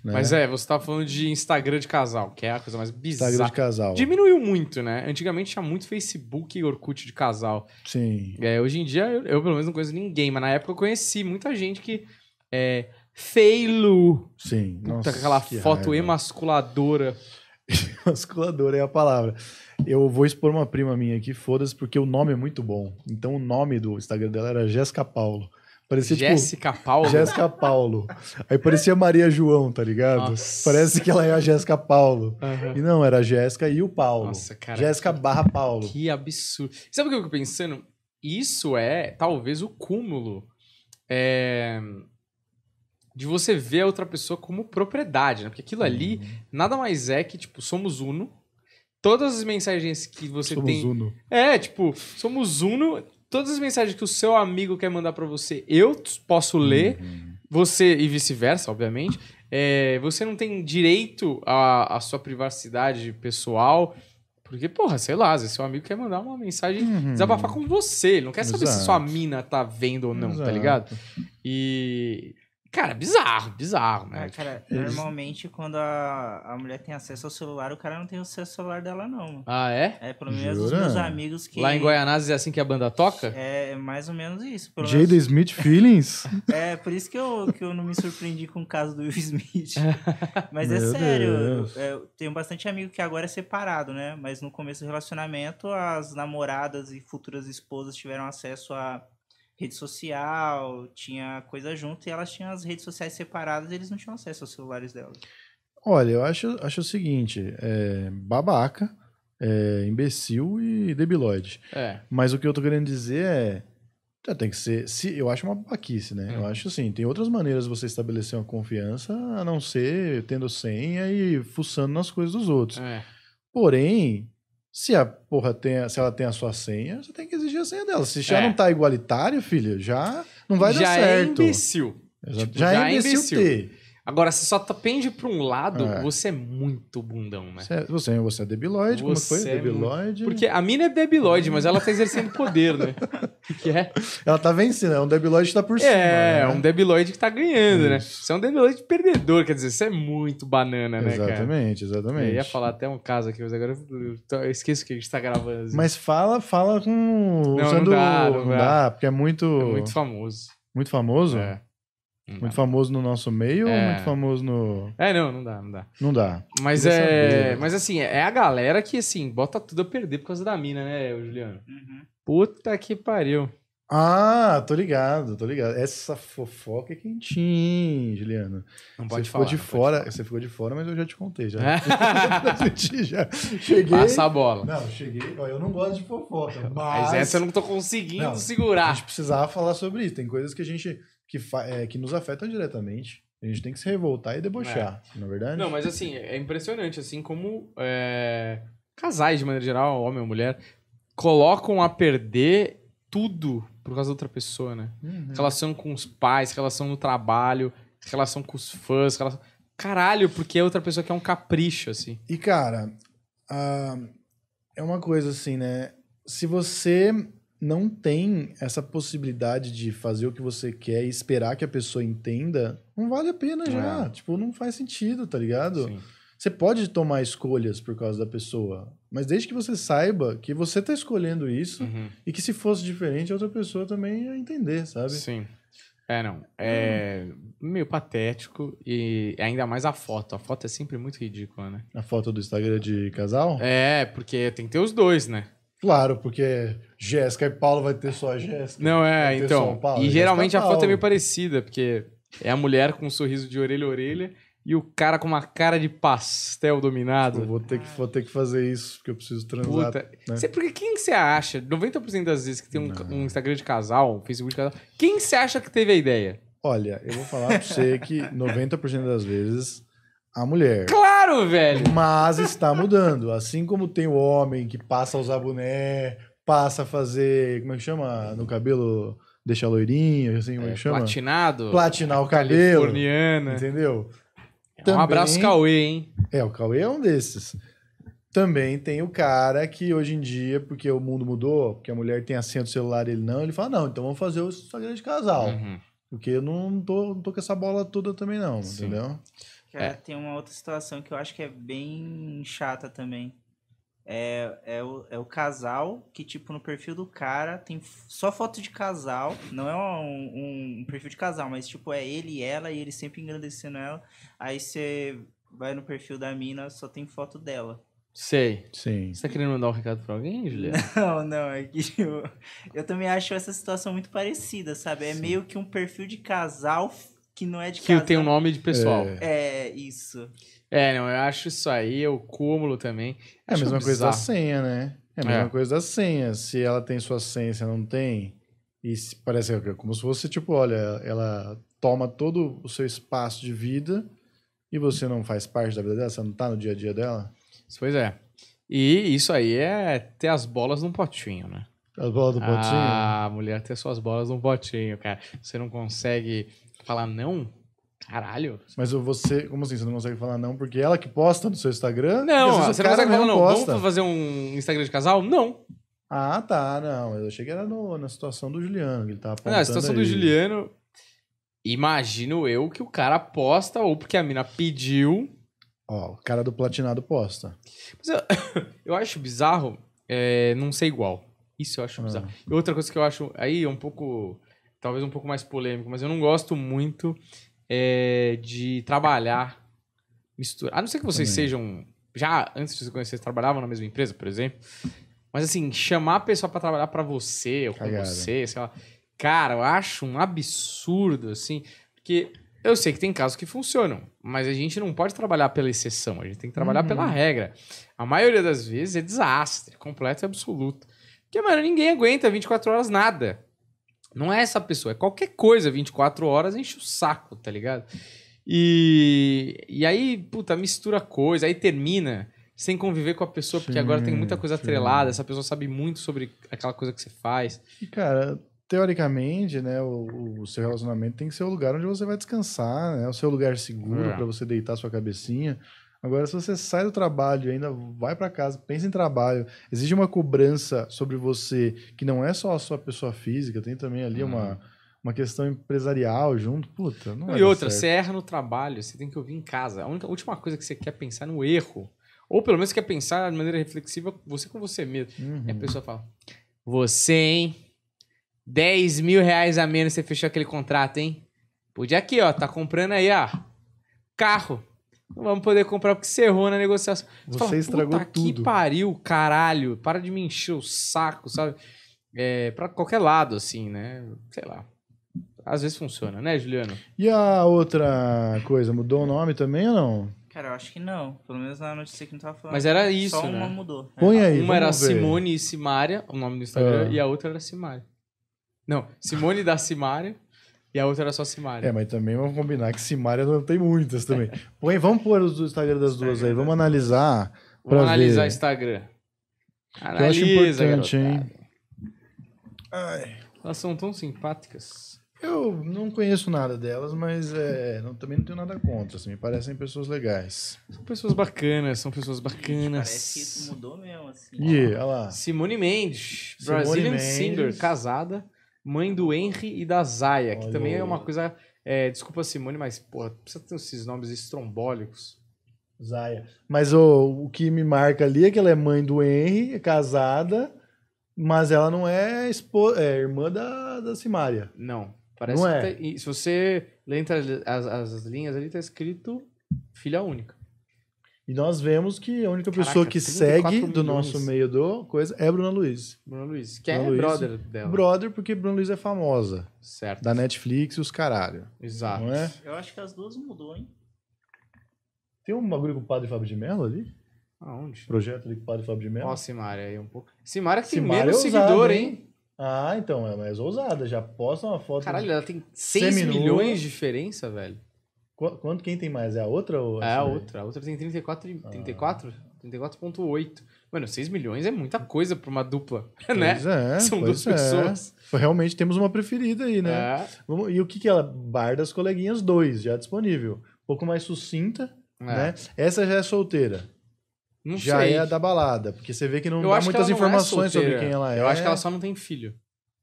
Né? Mas é, você tá falando de Instagram de casal, que é a coisa mais bizarra. Instagram de casal. Diminuiu muito, né? Antigamente tinha muito Facebook e Orkut de casal. Sim. É, hoje em dia eu, eu pelo menos não conheço ninguém, mas na época eu conheci muita gente que é, Feilo, Sim. Puta, nossa, aquela foto raiva. emasculadora. emasculadora é a palavra. Eu vou expor uma prima minha aqui, foda-se, porque o nome é muito bom. Então o nome do Instagram dela era Jéssica Paulo. Parecia, tipo, Jéssica tipo, Paulo? Jéssica Paulo. Aí parecia Maria João, tá ligado? Nossa. Parece que ela é a Jéssica Paulo. Uhum. E não, era a Jéssica e o Paulo. Nossa, cara. Jéssica que... barra Paulo. Que absurdo. Sabe o que eu fico pensando? Isso é, talvez, o cúmulo é, de você ver a outra pessoa como propriedade, né? Porque aquilo ali uhum. nada mais é que, tipo, somos uno. Todas as mensagens que você somos tem. Somos uno. É, tipo, somos uno. Todas as mensagens que o seu amigo quer mandar para você, eu posso ler. Uhum. Você, e vice-versa, obviamente. É, você não tem direito à, à sua privacidade pessoal. Porque, porra, sei lá, seu amigo quer mandar uma mensagem uhum. desabafar com você. Ele não quer saber Exato. se sua mina tá vendo ou não, tá Exato. tá ligado? E Cara, bizarro, bizarro, né? Ah, cara, normalmente quando a, a mulher tem acesso ao celular, o cara não tem acesso ao celular dela, não. Ah, é? É, pelo menos Jura? os meus amigos que. Lá em Guaianazes é assim que a banda toca? É, é mais ou menos isso. Jada menos... Smith Feelings? é, por isso que eu, que eu não me surpreendi com o caso do Will Smith. Mas é sério, eu, é, eu tenho bastante amigo que agora é separado, né? Mas no começo do relacionamento, as namoradas e futuras esposas tiveram acesso a rede social, tinha coisa junto, e elas tinham as redes sociais separadas e eles não tinham acesso aos celulares delas. Olha, eu acho, acho o seguinte, é, babaca, é, imbecil e debilóide. É. Mas o que eu tô querendo dizer é, tem que ser, se, eu acho uma babaquice, né? Hum. Eu uhum. acho assim, tem outras maneiras de você estabelecer uma confiança, a não ser tendo senha e fuçando nas coisas dos outros. É. Porém, se a porra tem, se ela tem a sua senha, você tem que exigir a senha dela. Se já é. não tá igualitário, filha, já não vai já dar é certo. É imbecil. Tipo, já, é já, é imbecil, imbecil. ter. Agora, se só pende pra um lado, é. você é muito bundão, né? Você, é, você, é, você é debilóide, como é foi? É debilóide. Porque a mina é debilóide, mas ela tá exercendo poder, né? O que, é? Ela tá vencendo, é um debilóide que tá por cima. É, é né? um debilóide que tá ganhando, né? Você é um debilóide perdedor, quer dizer, você é muito banana, né, exatamente, cara? Exatamente, exatamente. Eu ia falar até um caso aqui, mas agora eu esqueço que a gente tá gravando. Assim. Mas fala, fala com... Não, usando... não dá, não, não dá. dá, porque é muito... É muito famoso. Muito famoso? É. Não muito dá. famoso no nosso meio é... ou muito é. famoso no. É, não, não dá, não dá. Não dá. Mas é. Mas assim, é a galera que, assim, bota tudo a perder por causa da mina, né, Juliano? Uhum. Puta que pariu. Ah, tô ligado, tô ligado. Essa fofoca é quentinha, Juliano. Não pode você falar. Ficou de fora, falar. Você ficou de fora, mas eu já te contei, já. já cheguei, Passa a bola. Não, cheguei. Ó, eu não gosto de fofoca, mas... mas essa eu não tô conseguindo não, segurar. A gente precisava falar sobre isso. Tem coisas que a gente que, é, que nos afetam diretamente. A gente tem que se revoltar e debochar, é. na é verdade. Não, mas assim, é impressionante, assim, como é, casais, de maneira geral, homem ou mulher, colocam a perder tudo por causa da outra pessoa, né? Uhum. Relação com os pais, relação no trabalho, relação com os fãs, relação... Caralho, porque é outra pessoa que é um capricho, assim. E, cara, uh, é uma coisa assim, né? Se você não tem essa possibilidade de fazer o que você quer e esperar que a pessoa entenda, não vale a pena já. É. Tipo, não faz sentido, tá ligado? Sim. Você pode tomar escolhas por causa da pessoa, mas desde que você saiba que você tá escolhendo isso uhum. e que se fosse diferente, a outra pessoa também ia entender, sabe? Sim. É, não. É hum. meio patético e ainda mais a foto. A foto é sempre muito ridícula, né? A foto do Instagram de casal? É, porque tem que ter os dois, né? Claro, porque Jéssica e Paulo vai ter só a Jéssica. Não, é, então. Paulo, e geralmente a foto é meio parecida, porque é a mulher com um sorriso de orelha a orelha e o cara com uma cara de pastel dominado. Eu tipo, vou ter que, vou ter que fazer isso, porque eu preciso transar. Puta. Né? Cê, porque quem você acha? 90% das vezes que tem um, um, Instagram de casal, um Facebook de casal, quem você acha que teve a ideia? Olha, eu vou falar pra você que 90% das vezes a mulher. Claro, velho! Mas está mudando. Assim como tem o homem que passa a usar boné, passa a fazer. Como é que chama? No cabelo. Deixar loirinho, assim, como é que é, chama? Platinado. Platinar o é, cabelo. Californiana. Entendeu? É um abraço, Cauê, hein? É, o Cauê é um desses. Também tem o cara que hoje em dia, porque o mundo mudou, porque a mulher tem assento celular ele não, ele fala, não, então vamos fazer o Instagram de casal. Uhum. Porque eu não tô, não tô com essa bola toda também não, Sim. entendeu? Cara, é. tem uma outra situação que eu acho que é bem chata também. É, é, o, é o casal que, tipo, no perfil do cara tem só foto de casal. Não é um, um perfil de casal, mas, tipo, é ele e ela e ele sempre engrandecendo ela. Aí você vai no perfil da mina, só tem foto dela. Sei. Sim. Você tá querendo mandar um recado pra alguém, Juliana? Não, não. É que eu, tipo, eu também acho essa situação muito parecida, sabe? É Sim. meio que um perfil de casal que não é de que casa. Que tem o um nome de pessoal. É. é, isso. É, não, eu acho isso aí, o cúmulo também. É a mesma coisa da senha, né? É a mesma é. coisa da senha. Se ela tem sua senha, se não tem. E se, parece é como se fosse, tipo, olha, ela toma todo o seu espaço de vida e você não faz parte da vida dela, você não tá no dia a dia dela. Pois é. E isso aí é ter as bolas num potinho, né? As bolas do potinho? Ah, a mulher ter suas bolas num potinho, cara. Você não consegue falar não? Caralho. Mas você, como assim, você não consegue falar não porque ela que posta no seu Instagram? Não, você não consegue falar não. Posta. Vamos fazer um Instagram de casal? Não. Ah, tá, não. Eu achei que era no, na situação do Juliano, que ele tava apontando Na situação aí. do Juliano, imagino eu que o cara posta ou porque a mina pediu. Ó, o cara do platinado posta. Mas eu, eu acho bizarro é, não ser igual. Isso eu acho ah. bizarro. E outra coisa que eu acho aí é um pouco talvez um pouco mais polêmico, mas eu não gosto muito é, de trabalhar misturar. A não ser que vocês Também. sejam. Já antes de vocês conhecer, vocês trabalhavam na mesma empresa, por exemplo. Mas assim, chamar a pessoa para trabalhar para você ou com você, sei lá. Cara, eu acho um absurdo, assim. Porque eu sei que tem casos que funcionam, mas a gente não pode trabalhar pela exceção, a gente tem que trabalhar uhum. pela regra. A maioria das vezes é desastre, completo e absoluto. Porque, mano, ninguém aguenta 24 horas nada. Não é essa pessoa, é qualquer coisa, 24 horas enche o saco, tá ligado? E, e aí, puta, mistura coisa, aí termina sem conviver com a pessoa, sim, porque agora tem muita coisa sim. atrelada, essa pessoa sabe muito sobre aquela coisa que você faz. E, cara, teoricamente, né, o, o seu relacionamento tem que ser o lugar onde você vai descansar, né, o seu lugar seguro é. para você deitar sua cabecinha. Agora, se você sai do trabalho e ainda vai para casa, pensa em trabalho, exige uma cobrança sobre você que não é só a sua pessoa física, tem também ali hum. uma, uhum. uma questão empresarial junto. Puta, não E outra, certo. você erra no trabalho, você tem que ouvir em casa. A única a última coisa que você quer pensar é no erro. Ou pelo menos você quer pensar de maneira reflexiva, você com você mesmo. Uhum. E a uhum. pessoa fala: Você, hein? 10 mil reais a menos você fechou aquele contrato, hein? Podia aqui, ó, tá comprando aí, ó. Carro. Vamos poder comprar porque você errou na negociação. Você, você fala, estragou Puta, tudo. que pariu, caralho. Para de me encher o saco, sabe? É, para qualquer lado, assim, né? Sei lá. Às vezes funciona, né, Juliano? E a outra coisa, mudou o nome também ou não? Cara, eu acho que não. Pelo menos na notícia que não tava falando. Mas era isso, Só né? uma mudou. É. Põe aí, Uma era ver. Simone e Simária, o nome do Instagram, é. e a outra era Simária. Não, Simone da Simária e a outra era só Simária. É, mas também vamos combinar que Simária não tem muitas também. Põe, vamos pôr os Instagram das duas Instagram. aí, vamos analisar. Vamos analisar o Instagram. Analisa, eu acho importante, hein? Ai. Elas são tão simpáticas. Eu não conheço nada delas, mas é, não, também não tenho nada contra. Assim, me parecem pessoas legais. São pessoas bacanas, são pessoas bacanas. Parece que isso mudou mesmo, assim. E, olha lá. Simone Mendes, Simone Brazilian Mendes. singer, casada mãe do Henry e da Zaya, que Olha também é uma coisa. É, desculpa, Simone, mas, porra, precisa ter esses nomes estrombólicos. Zaya. Mas o, o que me marca ali é que ela é mãe do Henry, é casada, mas ela não é, é irmã da, da Simária. Não. Parece não é. Tá, se você lê entre as, as, as linhas ali, tá escrito filha única. E nós vemos que a única Caraca, pessoa que segue milhões. do nosso meio do coisa é Bruna Luiz. Bruna Luiz, que Bruna é Luiz, brother dela. Brother, porque Bruna Luiz é famosa. Certo. Da Netflix e os caralho. Exato. É? Eu acho que as duas mudou, hein? Tem um bagulho com o padre Fábio de Mello ali? Aonde? Projeto ali com o padre Fábio de Mello? Ó, Simara aí um pouco. Simara que tem Simara é menos é ousado, seguidor, hein? hein? Ah, então, é mais ousada. Já posta uma foto. Caralho, ela tem 6 milhões de diferença, velho. Quanto quem tem mais? É a outra ou a É a outra. A outra tem 34, ah. 34? 34.8. Mano, 6 milhões é muita coisa pra uma dupla, né? pois né? É, São duas é. pessoas. Realmente temos uma preferida aí, né? É. E o que que ela? Bar das Coleguinhas 2, já disponível. Um pouco mais sucinta, é. né? Essa já é solteira. Não já sei. é a da balada, porque você vê que não eu dá muitas é informações sobre quem ela é. Eu acho é. que ela só não tem filho.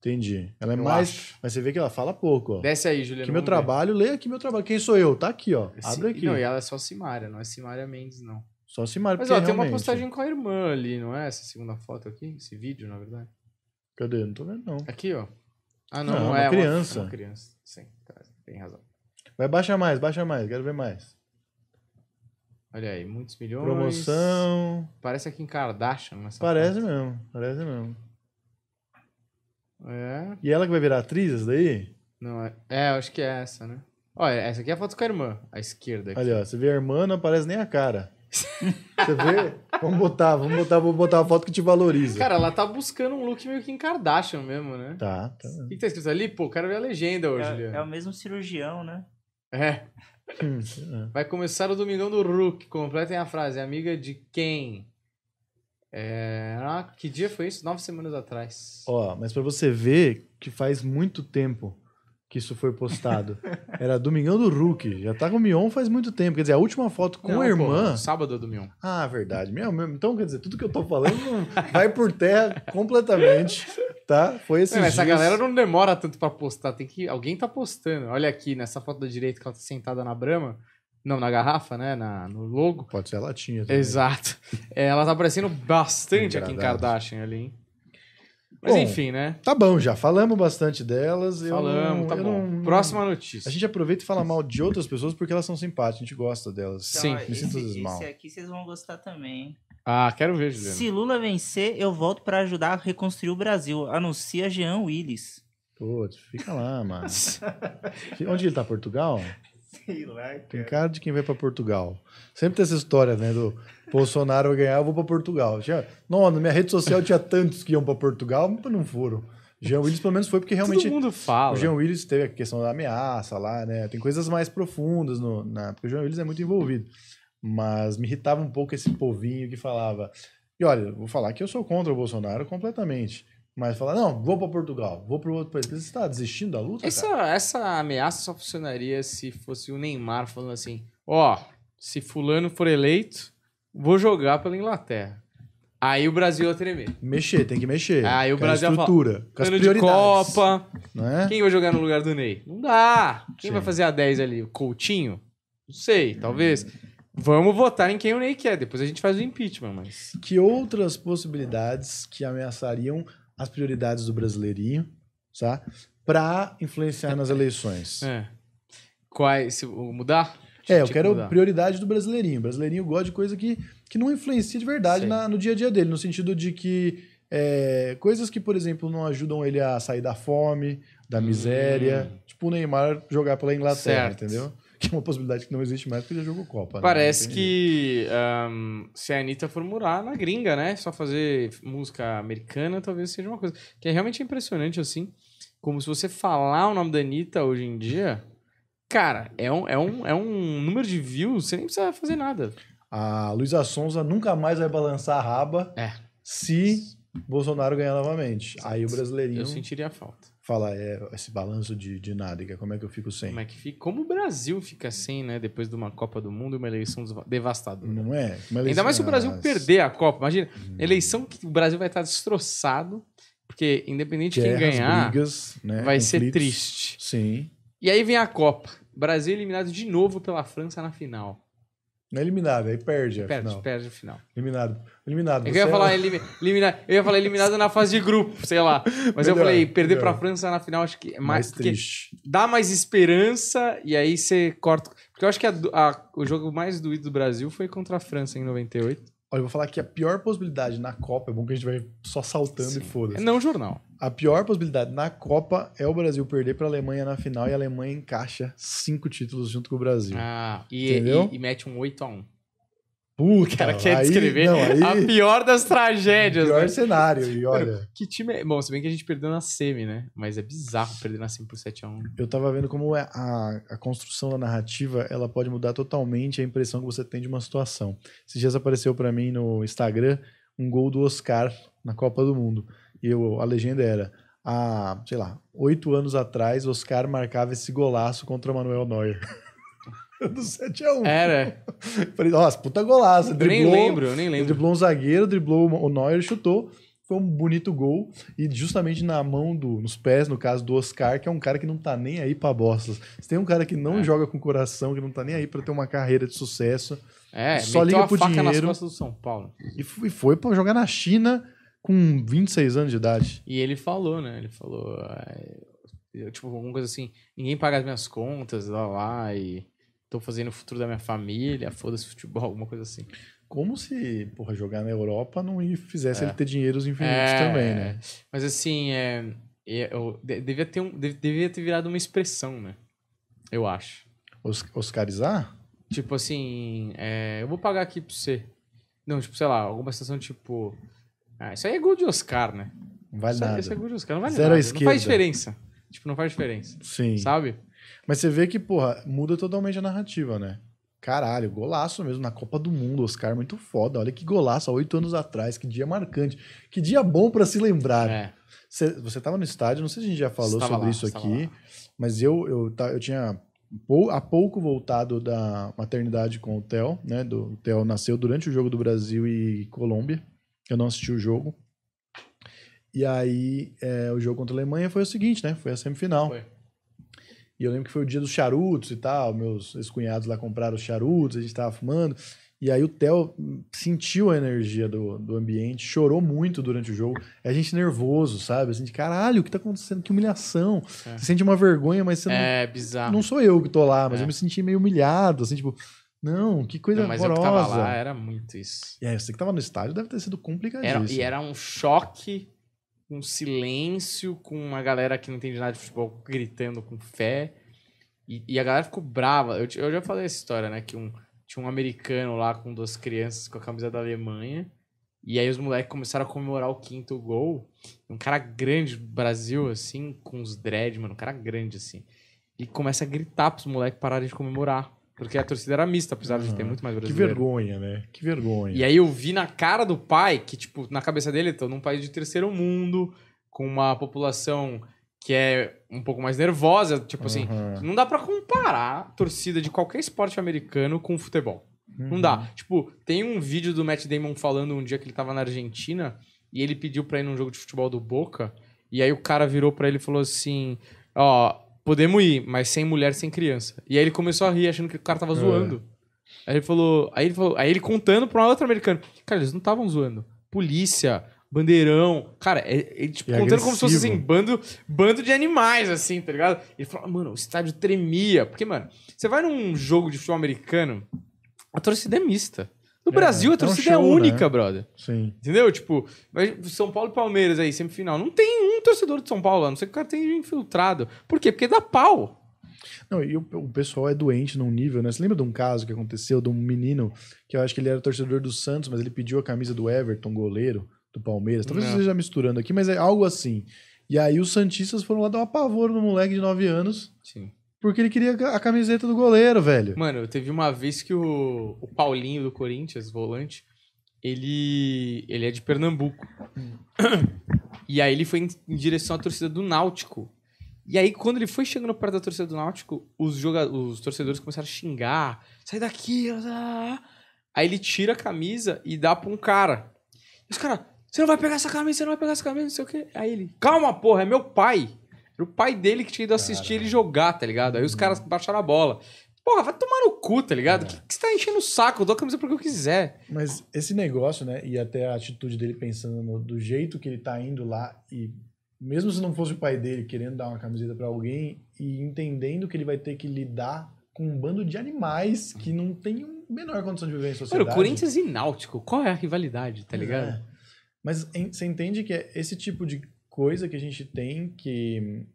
Entendi. Ela é eu mais. Acho. Mas você vê que ela fala pouco, ó. Desce aí, Juliana. Que meu trabalho, lê aqui meu trabalho. Quem sou eu? Tá aqui, ó. Abre aqui. Não, e ela é só Simária, não é Simária Mendes, não. Só Simária Mas ó, realmente... tem uma postagem com a irmã ali, não é? Essa segunda foto aqui, esse vídeo, na verdade. Cadê? Não tô vendo, não. Aqui, ó. Ah, não, não, é não é, é, uma criança. Uma, é uma criança. Sim, tá, tem razão. Vai baixa mais, baixa mais, quero ver mais. Olha aí, muitos milhões. Promoção. Parece aqui em Kardashian. mas. Né, parece mesmo, parece mesmo. É. E ela que vai virar atriz, essa daí? Não, é, é acho que é essa, né? Olha, essa aqui é a foto com a irmã, à esquerda. Aqui. Olha, ó, você vê a irmã, não aparece nem a cara. Você vê? Vamos botar, vamos botar, vamos botar uma foto que te valoriza. Cara, ela tá buscando um look meio que em Kardashian mesmo, né? Tá, tá. O que, que tá escrito ali? Pô, quero ver a legenda hoje, é, É o mesmo cirurgião, né? É. Hum, vai começar o Domingão do Rook. Completem a frase. Amiga de quem? É... Ah, que dia foi isso? Nove semanas atrás. Ó, mas para você ver que faz muito tempo que isso foi postado. Era Domingão do Hulk. Já tá com o Mion faz muito tempo. Quer dizer, a última foto com não, a irmã. Pô, sábado é do Mion. Ah, verdade. Meu, meu, então, quer dizer, tudo que eu tô falando vai por terra completamente. Tá? Foi esse. É, essa galera não demora tanto para postar. Tem que. Alguém tá postando. Olha aqui, nessa foto da direita que ela tá sentada na brama. Não, na garrafa, né? Na, no logo. Pode ser a latinha também. Exato. É, ela tá aparecendo bastante aqui em Kardashian ali, hein? Mas bom, enfim, né? Tá bom já. Falamos bastante delas. Falamos, não, tá bom. Não... Próxima notícia. A gente aproveita e fala mal de outras pessoas porque elas são simpáticas. A gente gosta delas. Então, Sim. Então, Me sinto esse, mal. esse aqui vocês vão gostar também. Ah, quero ver, Juliana. Se Lula vencer, eu volto para ajudar a reconstruir o Brasil. Anuncia Jean Willis. Putz, fica lá, mano. Onde ele tá? Portugal? Sei lá, cara. Tem cara de quem vai para Portugal. Sempre tem essa história, né? Do Bolsonaro vai ganhar, eu vou para Portugal. Tinha... Não, na minha rede social tinha tantos que iam para Portugal, mas não foram. Jean Willis, pelo menos, foi porque realmente. Todo mundo fala. O Jean Willis teve a questão da ameaça lá, né? Tem coisas mais profundas no, na. Porque o Jean Willis é muito envolvido. Mas me irritava um pouco esse povinho que falava. E olha, vou falar que eu sou contra o Bolsonaro completamente. Mas falar, não, vou para Portugal, vou para outro país. Você está desistindo da luta? Essa, cara? essa ameaça só funcionaria se fosse o Neymar falando assim: ó, oh, se Fulano for eleito, vou jogar pela Inglaterra. Aí o Brasil ia tremer. Mexer, tem que mexer. Aí o Brasil a estrutura, fala, com as de Copa. É? Quem vai jogar no lugar do Ney? Não dá. Quem Sim. vai fazer a 10 ali? O Coutinho? Não sei, talvez. Vamos votar em quem o Ney quer. Depois a gente faz o impeachment, mas... Que outras possibilidades que ameaçariam as prioridades do brasileirinho, tá? Para influenciar nas eleições. É. Quais. Mudar? É, eu tipo quero mudar. prioridade do brasileirinho. O brasileirinho gosta de coisa que, que não influencia de verdade na, no dia a dia dele, no sentido de que é, coisas que, por exemplo, não ajudam ele a sair da fome, da hum. miséria, hum. tipo o Neymar jogar pela Inglaterra, certo. entendeu? que é uma possibilidade que não existe mais porque já jogou Copa. Né? Parece que um, se a Anitta for morar na gringa, né? Só fazer música americana talvez seja uma coisa. Que é realmente impressionante, assim. Como se você falar o nome da Anitta hoje em dia. Cara, é um, é um, é um número de views, você nem precisa fazer nada. A Luísa Sonza nunca mais vai balançar a raba é. se Bolsonaro ganhar novamente. Aí o brasileirinho. Eu sentiria falta fala é, esse balanço de, de nádega, é como é que eu fico sem? Como é que fica? Como o Brasil fica sem, né? Depois de uma Copa do Mundo e uma eleição devastadora. Não é? Eleição... Ainda mais se o Brasil é perder a Copa. Imagina, hum. eleição que o Brasil vai estar destroçado, porque independente de quem ganhar, brigas, né? vai Conflitos. ser triste. Sim. E aí vem a Copa. Brasil eliminado de novo pela França na final. Não é eliminado, aí perde. Perde, final. perde o final. Eliminado. Eliminado. É eu, ia é falar, é... eu ia falar eliminado na fase de grupo, sei lá. Mas melhor, eu falei, perder para a França na final, acho que é mais, mais triste. Dá mais esperança e aí você corta. Porque eu acho que a, a, o jogo mais doído do Brasil foi contra a França em 98. Olha, eu vou falar que a pior possibilidade na Copa, é bom que a gente vai só saltando Sim. e foda-se. É não jornal. A pior possibilidade na Copa é o Brasil perder para a Alemanha na final e a Alemanha encaixa cinco títulos junto com o Brasil. Ah, e, e, e mete um 8 a 1 Puta, o cara quer aí, descrever não, aí, a pior das tragédias. O pior né? cenário, e olha. Que time é. Bom, se bem que a gente perdeu na semi, né? Mas é bizarro perder na semi por 7x1. Eu tava vendo como é a, a construção da narrativa ela pode mudar totalmente a impressão que você tem de uma situação. Esses dias apareceu para mim no Instagram um gol do Oscar na Copa do Mundo. E eu, a legenda era, há, sei lá, oito anos atrás, Oscar marcava esse golaço contra o Manuel Neuer. do 7x1. Era. Falei, nossa, puta golaço. Driblou, nem lembro, nem lembro. Driblou um zagueiro, driblou o Neuer, chutou. Foi um bonito gol. E justamente na mão do. Nos pés, no caso do Oscar, que é um cara que não tá nem aí pra bostas. Se tem um cara que não é. joga com coração, que não tá nem aí pra ter uma carreira de sucesso. É, só liga pro dinheiro. do São Paulo. E foi, e foi pra jogar na China com 26 anos de idade. E ele falou, né? Ele falou, ah, tipo, alguma coisa assim, ninguém paga as minhas contas, lá, lá, e tô fazendo o futuro da minha família, foda-se futebol, alguma coisa assim. Como se, porra, jogar na Europa não fizesse é. ele ter dinheiros infinitos é, também, né? Mas assim, é, é eu, devia, ter um, devia ter virado uma expressão, né? Eu acho. Os, oscarizar? Tipo assim, é, eu vou pagar aqui pra você. Não, tipo, sei lá, alguma situação tipo... Ah, isso aí é gol de Oscar, né? Não vale isso nada. Isso é gol de Oscar, não vale Zero nada. Esquerda. Não faz diferença. Tipo, não faz diferença. Sim. Sabe? Mas você vê que, porra, muda totalmente a narrativa, né? Caralho, golaço mesmo na Copa do Mundo, Oscar, muito foda. Olha que golaço, há oito anos atrás, que dia marcante. Que dia bom para se lembrar. É. Você, você tava no estádio, não sei se a gente já falou estava sobre lá, isso aqui, lá. mas eu, eu, eu tinha há pouco voltado da maternidade com o Theo, né? Do, o Theo nasceu durante o jogo do Brasil e Colômbia. Eu não assisti o jogo. E aí, é, o jogo contra a Alemanha foi o seguinte, né? Foi a semifinal. Foi. E eu lembro que foi o dia dos charutos e tal. Meus ex-cunhados lá compraram os charutos, a gente tava fumando. E aí o Theo sentiu a energia do, do ambiente, chorou muito durante o jogo. É a gente nervoso, sabe? Assim, de caralho, o que tá acontecendo? Que humilhação. É. Você sente uma vergonha, mas você é, não. É, bizarro. Não sou eu que tô lá, mas é. eu me senti meio humilhado, assim, tipo, não, que coisa não, mas horrorosa. Mas eu que tava lá, era muito isso. É, você que tava no estádio deve ter sido complicadíssimo. Era, e era um choque, um silêncio, com uma galera que não entende nada de futebol gritando com fé. E, e a galera ficou brava. Eu, eu, já falei essa história, né? Que um, tinha um americano lá com duas crianças com a camisa da Alemanha. E aí os moleques começaram a comemorar o quinto gol. Um cara grande do Brasil, assim, com os dread, mano. Um cara grande, assim. E começa a gritar pros moleques pararem de comemorar. Porque a torcida era mista, apesar de ter muito mais brasileiro. Que vergonha, né? Que vergonha. E aí eu vi na cara do pai que, tipo, na cabeça dele, tô num país de terceiro mundo, com uma população que é um pouco mais nervosa. Tipo uhum. assim, não dá para comparar a torcida de qualquer esporte americano com futebol. Uhum. Não dá. Uhum. Tipo, tem um vídeo do Matt Damon falando um dia que ele tava na Argentina e ele pediu pra ir num jogo de futebol do Boca. E aí o cara virou para ele e falou assim: Ó, podemos ir, mas sem mulher, sem criança. E aí ele começou a rir, achando que o cara tava é. zoando. Aí ele falou, aí ele falou, aí ele contando pra um outro americano. Cara, eles não estavam zoando. Polícia, bandeirão. Cara, ele, é, ele é, tipo, contando agressivo. como se fosse assim, bando, bando de animais, assim, tá ligado? Ele falou, mano, o estádio tremia. Porque, mano, você vai num jogo de futebol americano, a torcida é mista. No Brasil, é, a é torcida é show, né? única, né? brother. Sim. Entendeu? Tipo, São Paulo e Palmeiras aí, semifinal. Não tem um torcedor de São Paulo, a não ser que o cara tenha infiltrado. Por quê? Porque dá pau. Não, e o, o, pessoal é doente num nível, né? Você lembra de um caso que aconteceu de um menino que eu acho que ele era torcedor do Santos, mas ele pediu a camisa do Everton, goleiro do Palmeiras. Talvez você é. esteja misturando aqui, mas é algo assim. E aí os Santistas foram lá dar um apavoro no moleque de 9 anos. Sim. Porque ele queria a camiseta do goleiro, velho. Mano, teve uma vez que o, o Paulinho do Corinthians, volante, ele, ele é de Pernambuco. E aí ele foi em, em direção à torcida do Náutico. E aí, quando ele foi chegando perto da torcida do Náutico, os, os torcedores começaram a xingar. Sai daqui! Ah! Aí ele tira a camisa e dá pra um cara. E os caras, você não vai pegar essa camisa, você não vai pegar essa camisa, não sei o quê. Aí ele, calma, porra, é meu pai o pai dele que tinha ido assistir ele jogar, tá ligado? Aí os caras uhum. baixaram a bola. Porra, vai tomar no cu, tá ligado? O é. que, que você tá enchendo o saco? Eu dou a camisa porque eu quiser. Mas esse negócio, né? E até a atitude dele pensando no, do jeito que ele tá indo lá e mesmo se não fosse o pai dele querendo dar uma camiseta para alguém e entendendo que ele vai ter que lidar com um bando de animais que não tem a menor condição de viver em sociedade. o Corinthians e Náutico, qual é a rivalidade, tá é. ligado? É. Mas você entende que é esse tipo de coisa que a gente tem que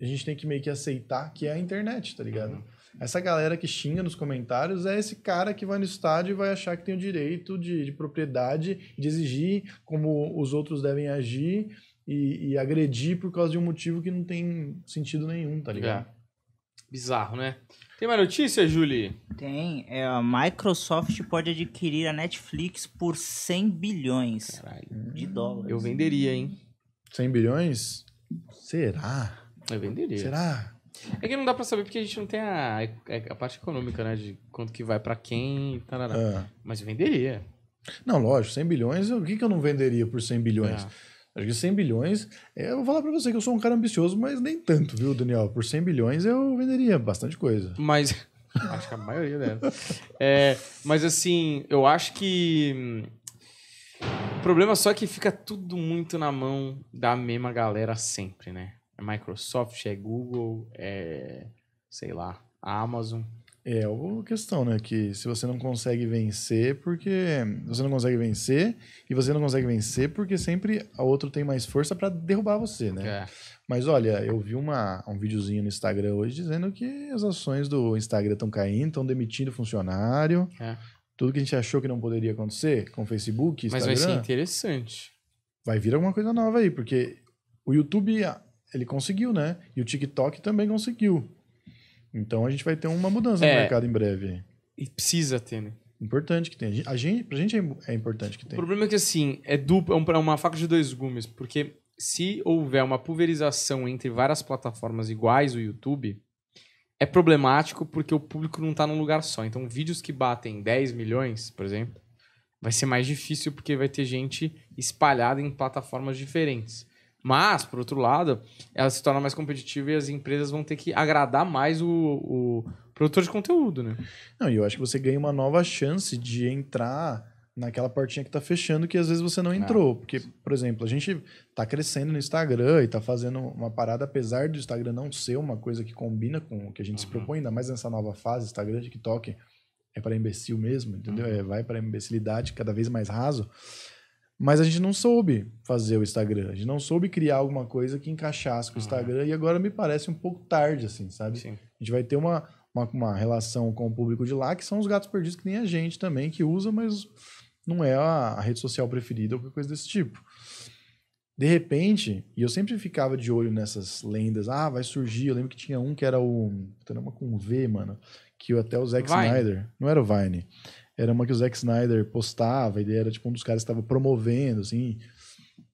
a gente tem que meio que aceitar que é a internet, tá ligado? Uhum. Essa galera que xinga nos comentários é esse cara que vai no estádio e vai achar que tem o direito de, de propriedade, de exigir como os outros devem agir e, e, agredir por causa de um motivo que não tem sentido nenhum, tá ligado? É. Bizarro, né? Tem mais notícia, Julie? Tem. É, a Microsoft pode adquirir a Netflix por 100 bilhões Caralho. de dólares. Eu venderia, hein? 100 bilhões? Será? Eu venderia. Será? É que não dá pra saber porque a gente não tem a, é, é a, parte econômica, né? De quanto que vai pra quem e tal. É. Mas venderia. Não, lógico, 100 bilhões, o que, que eu não venderia por 100 bilhões? Acho que 100 bilhões, eu vou falar pra você que eu sou um cara ambicioso, mas nem tanto, viu, Daniel? Por 100 bilhões eu venderia bastante coisa. Mas, acho que a maioria dela. É, mas assim, eu acho que hum, problema só é que fica tudo muito na mão da mesma galera sempre, né? É Microsoft, é Google, é. sei lá, Amazon. É, é uma questão, né? Que se você não consegue vencer, porque. Você não consegue vencer, e você não consegue vencer porque sempre a outro tem mais força para derrubar você, né? É. Mas olha, eu vi uma, um videozinho no Instagram hoje dizendo que as ações do Instagram estão caindo, estão demitindo funcionário. É. Tudo que a gente achou que não poderia acontecer com Facebook, Instagram... Mas vai ser interessante. Vai vir alguma coisa nova aí, porque o YouTube, ah, ele conseguiu, né? E o TikTok também conseguiu. Então a gente vai ter uma mudança é, no mercado em breve. E precisa ter, né? Importante que tenha. A gente, pra gente é, é importante que tenha. O problema é que, assim, é dupla, é uma faca de dois gumes, porque se houver uma pulverização entre várias plataformas iguais, o YouTube, é problemático porque o público não está num lugar só. Então, vídeos que batem 10 milhões, por exemplo, vai ser mais difícil porque vai ter gente espalhada em plataformas diferentes. Mas, por outro lado, ela se torna mais competitiva e as empresas vão ter que agradar mais o, o produtor de conteúdo, né? Não, e eu acho que você ganha uma nova chance de entrar naquela portinha que tá fechando que às vezes você não é. entrou. Ah, porque, por exemplo, a gente tá crescendo no Instagram e tá fazendo uma parada, apesar do Instagram não ser uma coisa que combina com o que a gente uhum. se propõe, ainda mais nessa nova fase, Instagram, TikTok, é para imbecil mesmo, entendeu? Uhum. É, vai para imbecilidade cada vez mais raso. Mas a gente não soube fazer o Instagram, a gente não soube criar alguma coisa que encaixasse com o uhum. Instagram e agora me parece um pouco tarde, assim, sabe? Sim. A gente vai ter uma, uma, uma relação com o público de lá que são os gatos perdidos que nem a gente também, que usa, mas não é a rede social preferida ou qualquer coisa desse tipo. De repente, e eu sempre ficava de olho nessas lendas, ah, vai surgir. Eu lembro que tinha um que era o. Tem uma com V, mano. Que até o Zack Vine. Snyder. Não era o Vine. Era uma que o Zack Snyder postava, e era tipo um dos caras que estava promovendo, assim.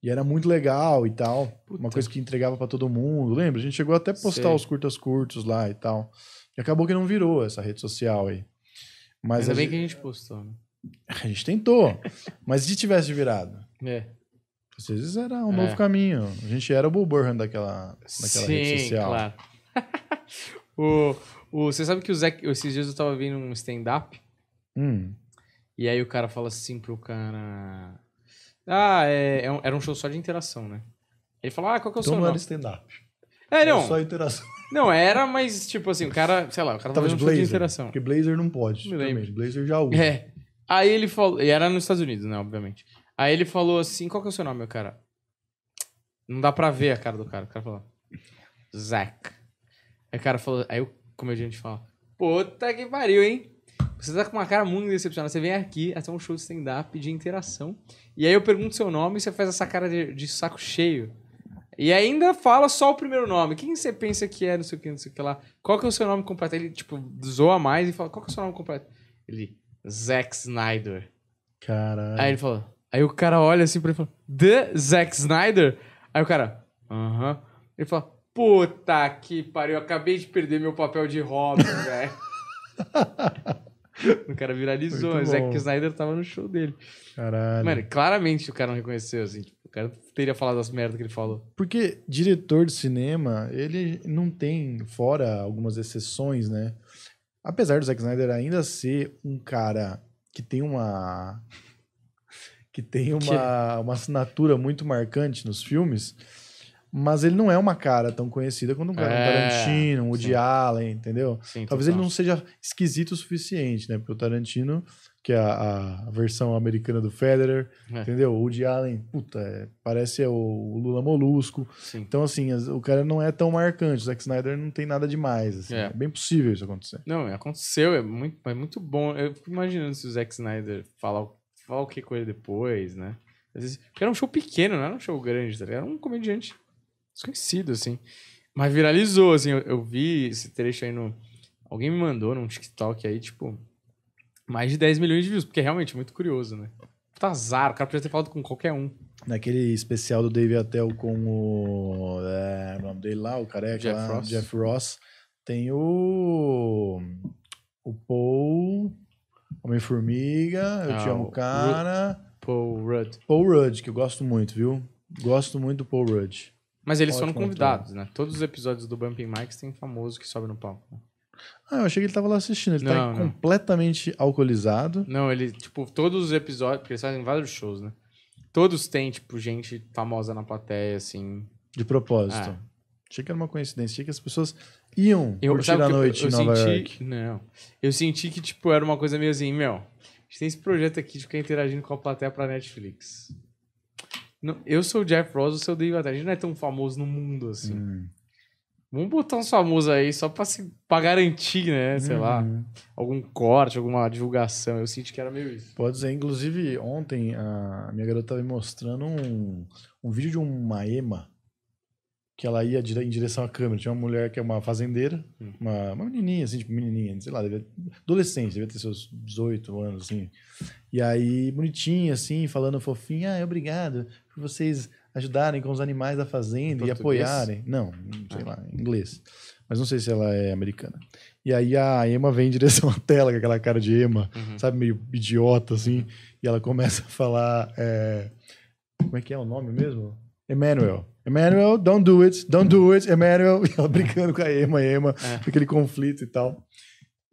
E era muito legal e tal. Puta. Uma coisa que entregava para todo mundo. Lembra? A gente chegou até a postar Sei. os curtas curtos lá e tal. E acabou que não virou essa rede social aí. Mas Ainda bem gente... que a gente postou, né? A gente tentou. mas se tivesse virado? É. Às vezes era um é. novo caminho. A gente era o Bull Burhan daquela, daquela Sim, rede social. Claro. o, o, você sabe que o Zé, esses dias eu tava vendo um stand-up. Hum. E aí o cara fala assim pro cara. Ah, é, é um, era um show só de interação, né? Ele fala, ah, qual que é o então seu não nome? Então não era stand-up. É, não. Era só interação. Não, era, mas tipo assim, o cara, sei lá, o cara tava de um blazer, de interação. Porque blazer não pode. Me lembro. Blazer já usa. É. Aí ele falou. E era nos Estados Unidos, né? Obviamente. Aí ele falou assim: qual que é o seu nome, meu cara? Não dá pra ver a cara do cara. O cara falou: Zack. Aí o cara falou. Aí o comediante fala: puta que pariu, hein? Você tá com uma cara muito decepcionada. Você vem aqui até um show de stand-up de interação. E aí eu pergunto seu nome e você faz essa cara de, de saco cheio. E ainda fala só o primeiro nome. Quem você pensa que é, não sei o que, não sei o que lá. Qual que é o seu nome completo? Ele, tipo, zoa mais e fala, qual que é o seu nome completo? Ele, Zack Snyder. Caralho. Aí ele falou. Aí o cara olha assim pra ele e fala, The Zack Snyder? Aí o cara, aham. Uh -huh. Ele fala, puta que pariu, eu acabei de perder meu papel de Robin, velho. o cara viralizou, o Zack Snyder tava no show dele. Caralho. Mano, claramente o cara não reconheceu, assim, tipo, o cara teria falado as merdas que ele falou. Porque diretor de cinema, ele não tem, fora algumas exceções, né? apesar do Zack Snyder ainda ser um cara que tem uma que tem uma, uma assinatura muito marcante nos filmes, mas ele não é uma cara tão conhecida quanto um cara é, um Tarantino, um Woody Allen, entendeu? Sim, Talvez total. ele não seja esquisito o suficiente, né? Porque o Tarantino que é a, a, versão americana do Federer, é. entendeu? O de Allen, puta, é, parece é o Lula Molusco. Sim. Então, assim, as, o cara não é tão marcante. O Zack Snyder não tem nada demais. Assim, é. é. bem possível isso acontecer. Não, é, aconteceu, é muito, é muito bom. Eu fico imaginando se o Zack Snyder falar, falar o que com ele depois, né? Às vezes, porque era um show pequeno, não era um show grande, tá Era um comediante desconhecido, assim. Mas viralizou, assim, eu, eu vi esse trecho aí no. Alguém me mandou num TikTok aí, tipo mais de 10 milhões de views, porque é realmente muito curioso, né? Puta azar, o cara podia ter falado com qualquer um. Naquele especial do Dave Attell com o. É, é, o nome dele lá, o careca Jeff lá, Ross. Jeff Ross. Tem o. O Paul. Homem-Formiga, eu ah, te amo, cara. Ru Paul Rudd. Paul Rudd, que eu gosto muito, viu? Gosto muito do Paul Rudd. Mas eles Ótimo foram convidados, né? Todos os episódios do Bumping Mike tem famoso que sobe no palco. Né? Ah, eu achei que ele tava lá assistindo. Ele tá não, tá não. completamente alcoolizado. Não, ele, tipo, todos os episódios. Porque eles fazem vários shows, né? Todos têm, tipo, gente famosa na plateia, assim. De propósito. É. Achei que era uma coincidência. Achei que as pessoas iam eu, curtir a noite eu, eu em Nova senti, York. Não. Eu senti que, tipo, era uma coisa meio assim, meu, a gente tem esse projeto aqui de ficar interagindo com a plateia pra Netflix. Não, eu sou o Jeff Ross, eu sou David Attenborough. A gente não é tão famoso no mundo, assim. Hum. Vamos botar um famoso aí só pra, se, pra garantir, né? Sei uhum. lá, algum corte, alguma divulgação. Eu senti que era meio isso. Pode dizer. Inclusive, ontem a minha garota estava me mostrando um, um vídeo de uma ema que ela ia em direção à câmera. Tinha uma mulher que é uma fazendeira, hum. uma, uma menininha, assim, tipo, menininha, sei lá, devia, adolescente, devia ter seus 18 anos, assim. E aí, bonitinha, assim, falando fofinha, ah, obrigado por vocês ajudarem com os animais da fazenda e apoiarem. Não, sei ah. lá, inglês. Mas não sei se ela é americana. E aí a Emma vem em direção à tela, com aquela cara de Emma, uhum. sabe, meio idiota, assim. E ela começa a falar. É... Como é que é o nome mesmo? Emmanuel. Emmanuel, don't do it, don't do it, Emmanuel. E ela brincando com a Emma, Emma, é. aquele conflito e tal.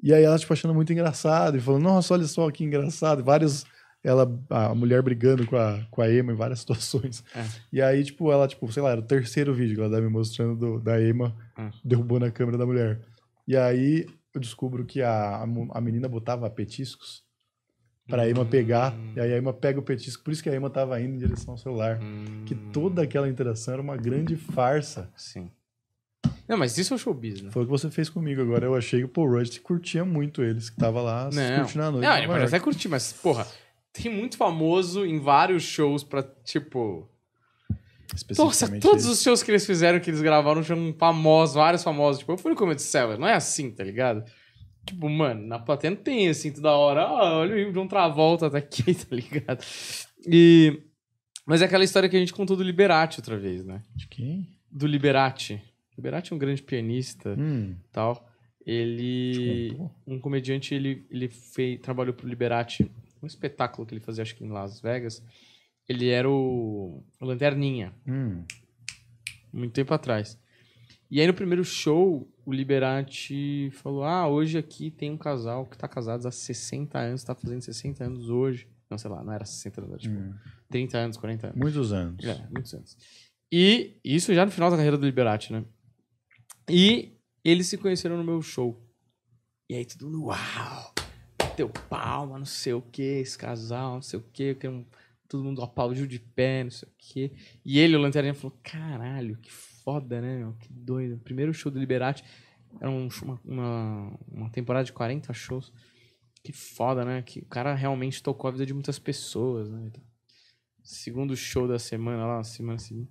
E aí ela, tipo, achando muito engraçado e falando, nossa, olha só que engraçado. Vários ela, a mulher brigando com a, com a Emma em várias situações. É. E aí, tipo, ela, tipo, sei lá, era o terceiro vídeo que ela tá me mostrando do, da Emma é. derrubando a câmera da mulher. E aí eu descubro que a, a menina botava petiscos pra Emma hum. pegar, e aí a Emma pega o petisco, por isso que a Emma tava indo em direção ao celular. Hum. Que toda aquela interação era uma grande farsa. Sim. Não, mas isso é o showbiz, né? Foi o que você fez comigo agora. Eu achei que o Paul Rudd curtia muito eles, que tava lá curtindo a noite. Não, ele parece até curtir, mas, porra, tem muito famoso em vários shows pra, tipo. Nossa, todos os shows que eles fizeram, que eles gravaram, tinham famosos, vários famosos. Tipo, eu fui no Comedy Cellar, não é assim, tá ligado? Tipo, mano, na plateia não tem assim toda hora. Ah, olha o Ivo de um Travolta tá aqui, tá ligado? E. Mas é aquela história que a gente contou do Liberati outra vez, né? De quem? Do Liberati. Liberati é um grande pianista hum. tal. Ele. Um comediante, ele, ele fez, trabalhou pro Liberati um espetáculo que ele fazia, acho que em Las Vegas. Ele era o, o Lanterninha. Hum. Muito tempo atrás. E aí no primeiro show, o Liberati falou: Ah, hoje aqui tem um casal que tá casado há 60 anos, tá fazendo 60 anos hoje. Não, sei lá, não era 60 anos, era tipo hum. 30 anos, 40 anos. Muitos anos. É, muitos anos. E isso já no final da carreira do Liberati, né? E eles se conheceram no meu show. E aí todo mundo, uau! bateu palma, não sei o que, esse casal, não sei o quê, que, um, todo mundo aplaudiu de pé, não sei o que. E ele, o Lanterninha, falou: caralho, que foda, né, meu? Que doido. Primeiro show do Liberati era um, uma, uma temporada de 40 shows. Que foda, né? Que o cara realmente tocou a vida de muitas pessoas, né? Então, segundo show da semana lá, semana seguinte.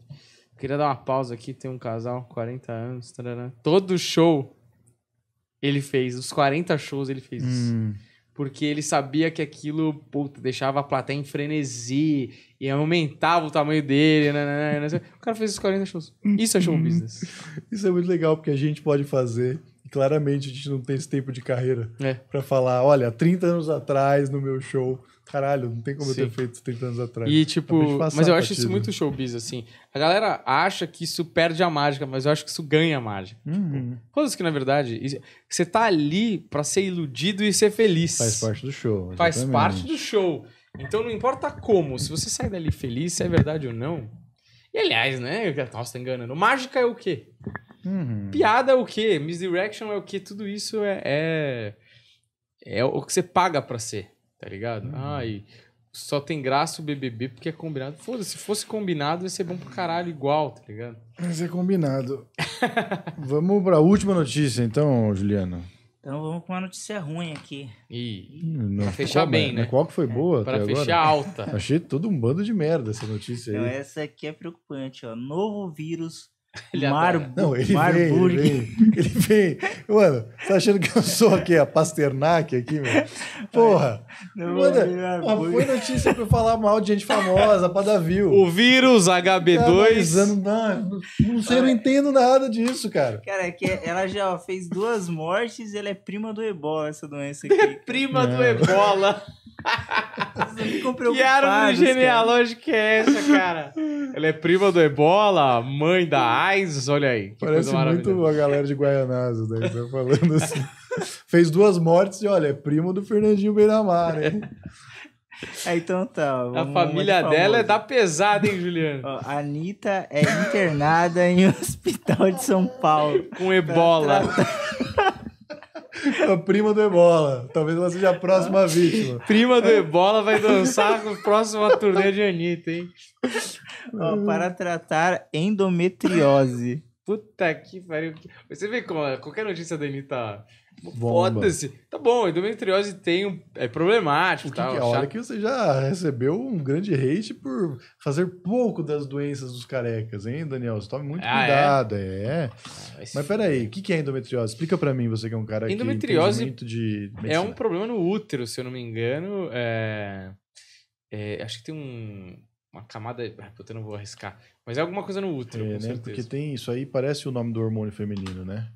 queria dar uma pausa aqui, tem um casal, 40 anos, tarará. Todo show ele fez, os 40 shows ele fez hum. isso porque ele sabia que aquilo puta, deixava a plateia em frenesi e aumentava o tamanho dele. né, né, né, né O cara fez os 40 shows. Isso é show business. Isso é muito legal, porque a gente pode fazer. E claramente a gente não tem esse tempo de carreira é. para falar, olha, 30 anos atrás no meu show caralho, não tem como Sim. eu ter feito 30 anos atrás. E, tipo, mas eu acho isso muito showbiz, assim. A galera acha que isso perde a mágica, mas eu acho que isso ganha a mágica. Uhum. Tipo, coisas que, na verdade, você tá ali para ser iludido e ser feliz. Faz parte do show. Exatamente. Faz parte do show. Então, não importa como, se você sai dali feliz, se é verdade ou não. E, aliás, né? Nossa, tá enganando. Mágica é o quê? Uhum. Piada é o quê? Misdirection é o quê? Tudo isso é, é, é o que você paga pra ser. Tá ligado? Uhum. Ai, só tem graça o BBB porque é combinado. Foda, se fosse combinado ia ser bom pro caralho igual, tá ligado? mas é combinado. vamos pra última notícia então, Juliana. Então vamos com uma notícia ruim aqui. E não, pra fechar bem, né? né? Qual que foi é, boa? Pra para fechar agora? alta. Achei todo um bando de merda essa notícia aí. Então essa aqui é preocupante, ó. Novo vírus Ele Mar... Não, ele vem, ele vem. Mano, você tá achando que eu sou aqui a Pasternak aqui, meu? Porra. Não, manda, não foi notícia pra falar mal de gente famosa, pra dar view. O vírus tá HB2. não, não sei, não entendo nada disso, cara. Cara, é que ela já fez duas mortes e ela é prima do Ebola, essa doença é aqui. É prima não. do Ebola. que árvore genealógica é essa, cara? Ela é prima do Ebola, mãe da Guaianazes, olha aí. Parece muito a galera de Guaianazes, né? Tá falando assim. Fez duas mortes e olha, é primo do Fernandinho Beiramar, hein? É, então tá. A família dela é da pesada, hein, Juliano? Ó, a Anitta é internada em um hospital de São Paulo. Com ebola. tratar... A prima do ebola. Talvez ela seja a próxima vítima. Prima do ebola vai dançar com a próxima turnê de Anitta, hein? Ó, para tratar endometriose. Puta que pariu. Você vê como é, qualquer notícia da Anitta Foda-se. Tá bom, endometriose tem um, é problemático. A que que é? Olha que você já recebeu um grande hate por fazer pouco das doenças dos carecas, hein, Daniel? Você tome muito ah, é? cuidado, é. é. mas, mas peraí, o que é endometriose? Explica para mim, você que é um cara endometriose que de é um problema no útero, se eu não me engano. É... É, acho que tem um, uma camada. Ah, puta, eu não vou arriscar. Mas é alguma coisa no útero, é, né? Certeza. Porque tem isso aí, parece o nome do hormônio feminino, né?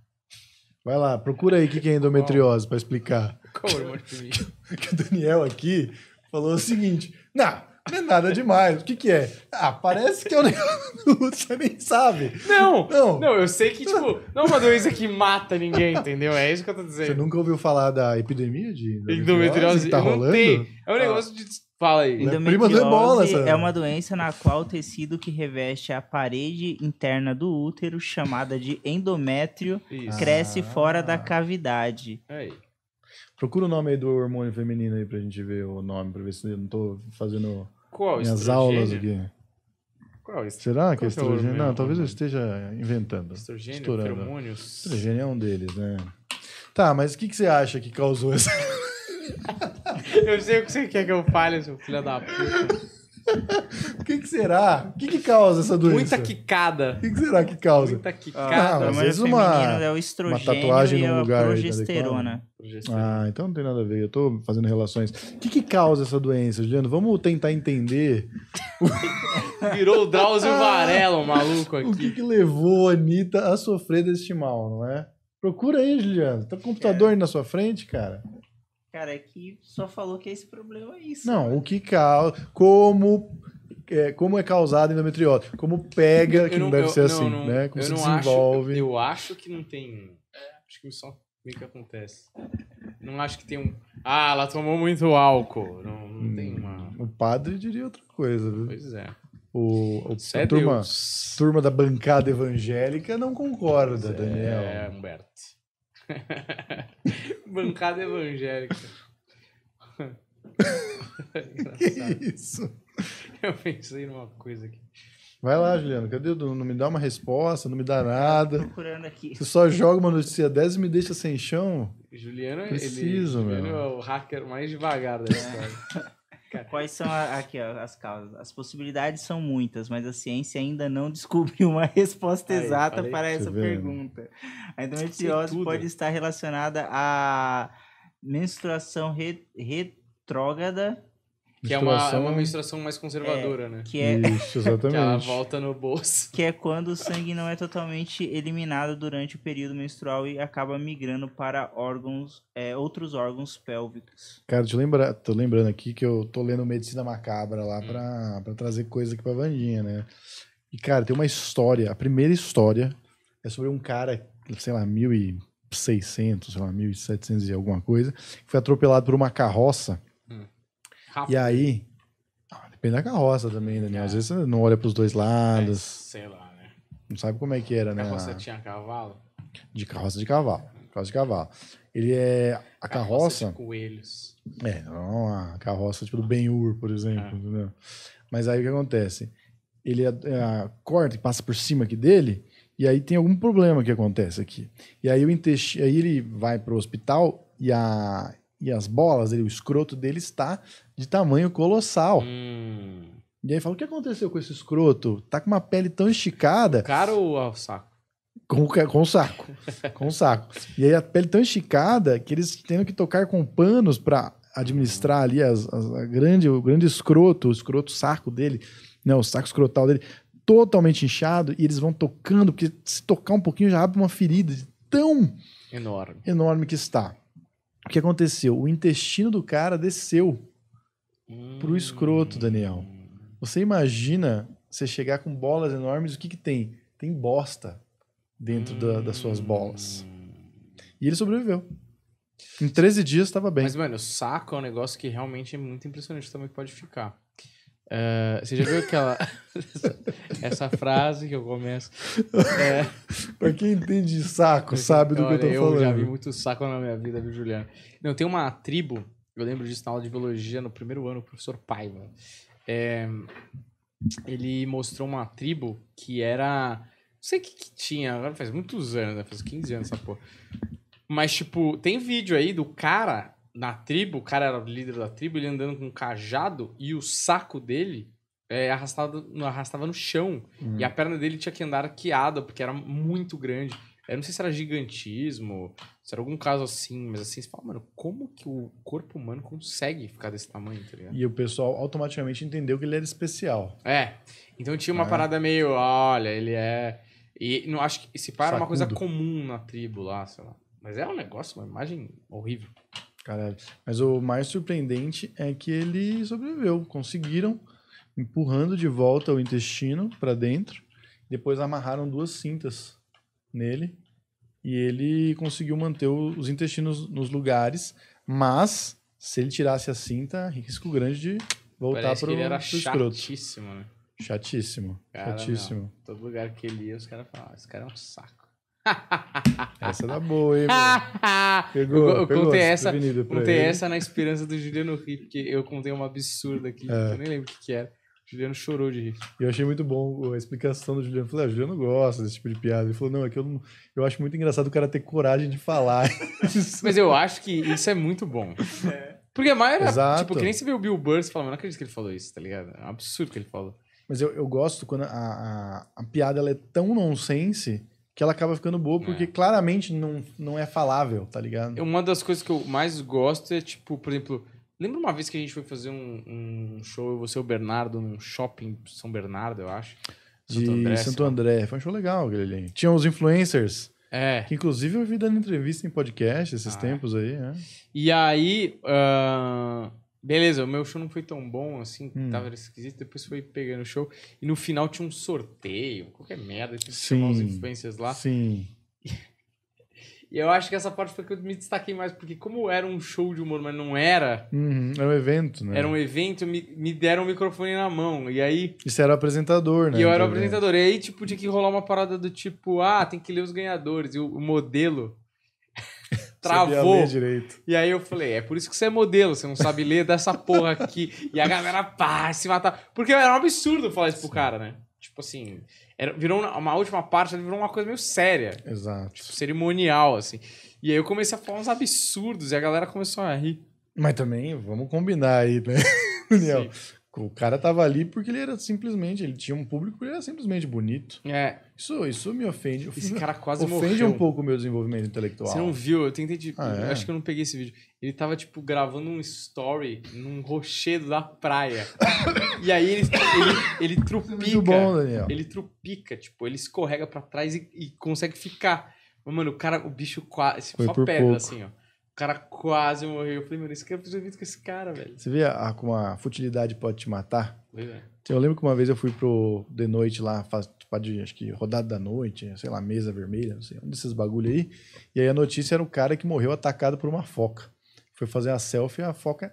Vai lá, procura aí o que, que é endometriose para explicar. Qual que, que o Daniel aqui falou o seguinte: não, não é nada demais. O que, que é? Ah, parece que é um negócio. Você nem sabe. Não, não, não, eu sei que, tipo, não é uma doença que mata ninguém, entendeu? É isso que eu tô dizendo. Você nunca ouviu falar da epidemia de endometriose? endometriose que tá rolando? Tem. É um ah. negócio de Fala aí. Endometriose né? né? é uma doença na qual o tecido que reveste a parede interna do útero, chamada de endométrio, Isso. cresce ah. fora da cavidade. Aí. Procura o nome aí do hormônio feminino aí pra gente ver o nome, pra ver se eu não tô fazendo Qual minhas estrogênio? aulas aqui. Qual Será que Qual é estrogênio? É não, talvez eu esteja inventando. Estrogênio, feromônios. Estrogênio é um deles, né? Tá, mas o que, que você acha que causou essa eu sei o que você quer que eu fale, seu filho da puta. O que, que, será? O que, que, causa essa doença? Muita quicada. O que, que, será que causa? Muita ah, quicada. Ah, às vezes uma, é uma tatuagem num lugar. Progesterona. ah, então não tem nada a ver. Eu tô fazendo relações. O que, causa essa doença, Juliano? Vamos tentar entender. Virou o Drauzio ah, Varela, o maluco aqui. O que, levou a Anitta a sofrer desse mal, não é? Procura aí, Juliano. Tá com o computador é. na sua frente, cara. Cara, é que só falou que esse problema é isso. Não, né? o que causa. Como. É, como é causado endometriose? Como pega, que eu não, não deve eu, ser não, assim, não, né? Como se desenvolve. Acho, eu, eu, acho que não tem. É, acho que só meio que acontece. Não acho que tem um. Ah, ela tomou muito álcool. Não, não hum, tem uma. O padre diria outra coisa, viu? Pois é. O, o é a turma, turma, da bancada evangélica não concorda, é, Daniel. É, Humberto. Bancada evangélica. que isso? Eu pensei numa coisa aqui. Vai lá, Juliano. Cadê? Não me dá uma resposta, não me dá tá nada. Tô procurando aqui. Você só joga uma notícia 10 e me deixa sem chão. Juliano, Preciso, ele, Juliano é o hacker mais devagar da história. Quais são a, aqui ó, as causas? As possibilidades são muitas, mas a ciência ainda não descobriu uma resposta aí, exata para tá essa pergunta. A endometriose pode estar relacionada à menstruação re retrógrada que é uma, é uma menstruação mais conservadora, é, né? Que é... Isso, exatamente. que ela volta no bolso. Que é quando o sangue não é totalmente eliminado durante o período menstrual e acaba migrando para órgãos, é, outros órgãos pélvicos. Cara, te lembra, tô lembrando aqui que eu tô lendo Medicina Macabra lá hum. pra, trazer coisa aqui pra Vandinha, né? E, cara, tem uma história, a primeira história é sobre um cara, sei lá, 1600, sei lá, 1700 e alguma coisa, que foi atropelado por uma carroça Rápido. E aí, ah, depende da carroça também, Daniel. É. Às vezes você não olha pros dois lados. É, sei lá, né? Não sabe como é que era, né? Carroça tinha cavalo? De carroça de cavalo. Carroça de cavalo. Ele é. A carroça. carroça de coelhos. É, não a carroça tipo do Ben-Hur, por exemplo. É. Entendeu? Mas aí o que acontece? Ele é, corta e passa por cima aqui dele. E aí tem algum problema que acontece aqui. E aí o intestino, aí ele vai para o hospital e a e as bolas dele, o escroto dele está de tamanho colossal. Hum. E aí fala: o que aconteceu com esse escroto? Tá com uma pele tão esticada. Cara ou ao saco? Com, com o saco. com o saco. E aí a pele tão esticada que eles tendo que tocar com panos para administrar ali as, as, a grande, o grande escroto, o escroto saco dele, né, o saco escrotal dele, totalmente inchado, e eles vão tocando, porque se tocar um pouquinho já abre uma ferida tão enorme, enorme que está. O que aconteceu? O intestino do cara desceu hum. pro escroto, hum. Daniel. Você imagina você chegar com bolas enormes, o que que tem? Tem bosta dentro hum. da, das suas bolas. E ele sobreviveu. Em 13 dias estava bem. Mas, mano, o saco é um negócio que realmente é muito impressionante também que pode ficar. Uh, você já viu aquela essa frase que eu começo? É... pra quem entende saco, sabe do Olha, que eu tô eu falando. Eu já vi muito saco na minha vida, viu, Juliano? Não, tem uma tribo, eu lembro disso na aula de biologia no primeiro ano, o professor Paiva. É, ele mostrou uma tribo que era. Não sei o que, que tinha, agora faz muitos anos, né? faz 15 anos essa porra. Mas, tipo, tem vídeo aí do cara na tribo, o cara era o líder da tribo, ele andando com um cajado e o saco dele é, arrastado, arrastava no chão. Hum. E a perna dele tinha que andar arqueada, porque era muito grande. Eu não sei se era gigantismo, se era algum caso assim, mas assim, você fala, mano, como que o corpo humano consegue ficar desse tamanho, tá ligado? E o pessoal automaticamente entendeu que ele era especial. É. Então tinha uma é. parada meio, olha, ele é. E não acho que esse para era é uma coisa comum na tribo lá, sei lá. Mas é um negócio, uma imagem horrível. Caralho. Mas o mais surpreendente é que ele sobreviveu. Conseguiram, empurrando de volta o intestino para dentro. Depois amarraram duas cintas nele. E ele conseguiu manter os intestinos nos lugares. Mas, se ele tirasse a cinta, risco grande de voltar Parece pro, que ele era escroto. chatíssimo, né? Chatíssimo. Cara, chatíssimo. Todo lugar que ele ia, os caras falavam, ah, esse cara é um saco. Essa é dá boa, hein, Pegou, eu, eu pegou contei essa, contei essa na esperança do Juliano rir, porque eu contei uma absurda aqui, é. eu nem lembro o que, que era. O Juliano chorou de rir. E eu achei muito bom a explicação do Juliano. Eu falei, ah, o Juliano gosta desse tipo de piada. Ele falou, não, é que eu, não, eu acho muito engraçado o cara ter coragem de falar. Mas eu acho que isso é muito bom. É. Porque a maioria, Exato. tipo, que nem se vê o Bill Burr, você fala, mas não acredito que ele falou isso, tá ligado? É um absurdo que ele falou. Mas eu, eu gosto quando a, a, a piada ela é tão nonsense que ela acaba ficando boa porque é. claramente não, não é falável, tá ligado? É uma das coisas que eu mais gosto é, tipo, por exemplo, lembra uma vez que a gente foi fazer um, um show, eu, você e o Bernardo, num shopping São Bernardo, eu acho. De Santo André. Santo André. Foi um show legal, Guilherme. Tinha os influencers. É. Que inclusive eu vi dando entrevista em podcast esses ah. É. tempos aí, né? E aí. Uh Beleza, o meu show não foi tão bom assim, hum. tava esquisito, depois foi pegando o show. E no final tinha um sorteio, qualquer merda, tinha que chamar os influencers lá. Sim. E eu acho que essa parte foi que eu me destaquei mais, porque como era um show de humor, mas não era. Uhum, era é um evento, né? Era um evento, me, me deram o um microfone na mão. E aí. Isso era apresentador, né? E eu era o apresentador. E aí, tipo, tinha que rolar uma parada do tipo, ah, tem que ler os ganhadores. E o, o modelo travou. direito. E aí eu falei, é por isso que você é modelo, você não sabe ler dessa porra aqui. e a galera, pá, se matar. Porque era um absurdo falar isso pro cara, né? Tipo assim, era, virou uma, uma última parte, virou uma coisa meio séria. Exato. Tipo, cerimonial, assim. E aí eu comecei a falar uns absurdos e a galera começou a rir. Mas também, vamos combinar aí, né, Daniel? O cara tava ali porque ele era simplesmente, ele tinha um público porque ele era simplesmente bonito. É. Isso, isso me ofende. Esse cara quase ofende morreu. Ofende um pouco o meu desenvolvimento intelectual. Você não viu? Eu tentei de... ah, é? Acho que eu não peguei esse vídeo. Ele tava, tipo, gravando um story num rochedo da praia. e aí ele, ele, ele é trupica. muito bom, Daniel. Ele trupica, tipo, ele escorrega para trás e, e, consegue ficar. mano, o cara, o bicho quase. Foi só pega, pouco. assim, ó cara quase morreu. Eu falei, mano, isso que eu preciso vir com esse cara, velho. Você vê a, como a futilidade pode te matar? Pois é. Eu lembro que uma vez eu fui pro de noite lá, faz, de, acho que rodada da noite, sei lá, mesa vermelha, não sei, um desses bagulho aí. E aí a notícia era um cara que morreu atacado por uma foca. Foi fazer a selfie e a foca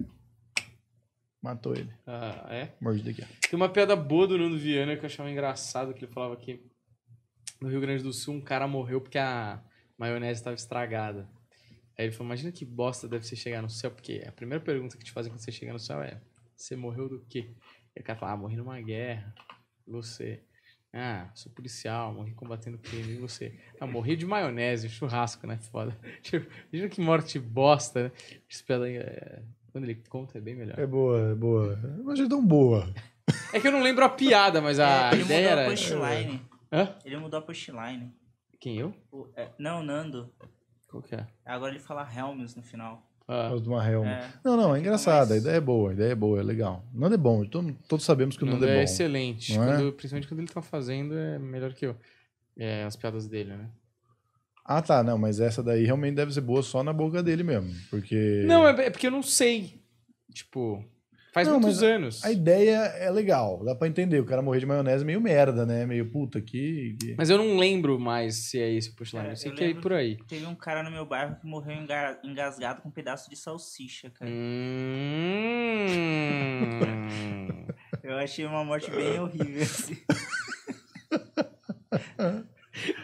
matou ele. Ah, é? Mordida aqui. Tem uma piada boa do Nuno Viana que eu achava engraçado, que ele falava que no Rio Grande do Sul um cara morreu porque a maionese estava estragada. Aí ele falou: Imagina que bosta deve ser chegar no céu, porque a primeira pergunta que te fazem quando você chega no céu é: Você morreu do quê? E o cara fala: Ah, morri numa guerra. Você. Ah, sou policial, morri combatendo crime. E você? Ah, morri de maionese, churrasco, né? Foda. Tipo, imagina que morte bosta, né? É, quando ele conta é bem melhor. É boa, é boa. É tão boa. É que eu não lembro a piada, mas a é, ideia era. Ele mudou a punchline. Hã? Ele mudou a punchline. Quem eu? O, é, não, Nando. Qual que é? é agora ele fala Helms no final. Ah. Por de uma É. Não, não, é engraçado, a ideia é boa, a ideia é boa, é legal. Não é bom, todos, sabemos que o Nando é, é bom. excelente, é? quando, é? principalmente quando ele tá fazendo, é melhor que eu. É, as piadas dele, né? Ah, tá, não, mas essa daí realmente deve ser boa só na boca dele mesmo, porque... Não, é, é porque eu não sei, tipo... Faz não, muitos anos. A ideia é legal, dá para entender. O cara morrer de maionese é meio merda, né? Meio puta aqui. Que... Mas eu não lembro mais se é esse o lá é, eu sei eu que é por aí. Teve um cara no meu bairro que morreu engasgado com um pedaço de salsicha, cara. Hum... eu achei uma morte bem horrível, assim.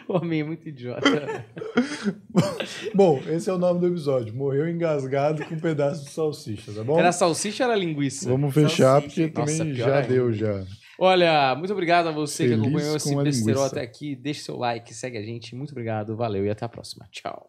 Homem é muito idiota. bom, esse é o nome do episódio. Morreu engasgado com um pedaço de salsicha, tá bom? Era salsicha ou era linguiça? Vamos fechar, salsicha. porque Nossa, também já deu já. Olha, muito obrigado a você Feliz que acompanhou esse besterol até aqui. Deixe seu like, segue a gente. Muito obrigado, valeu e até a próxima. Tchau.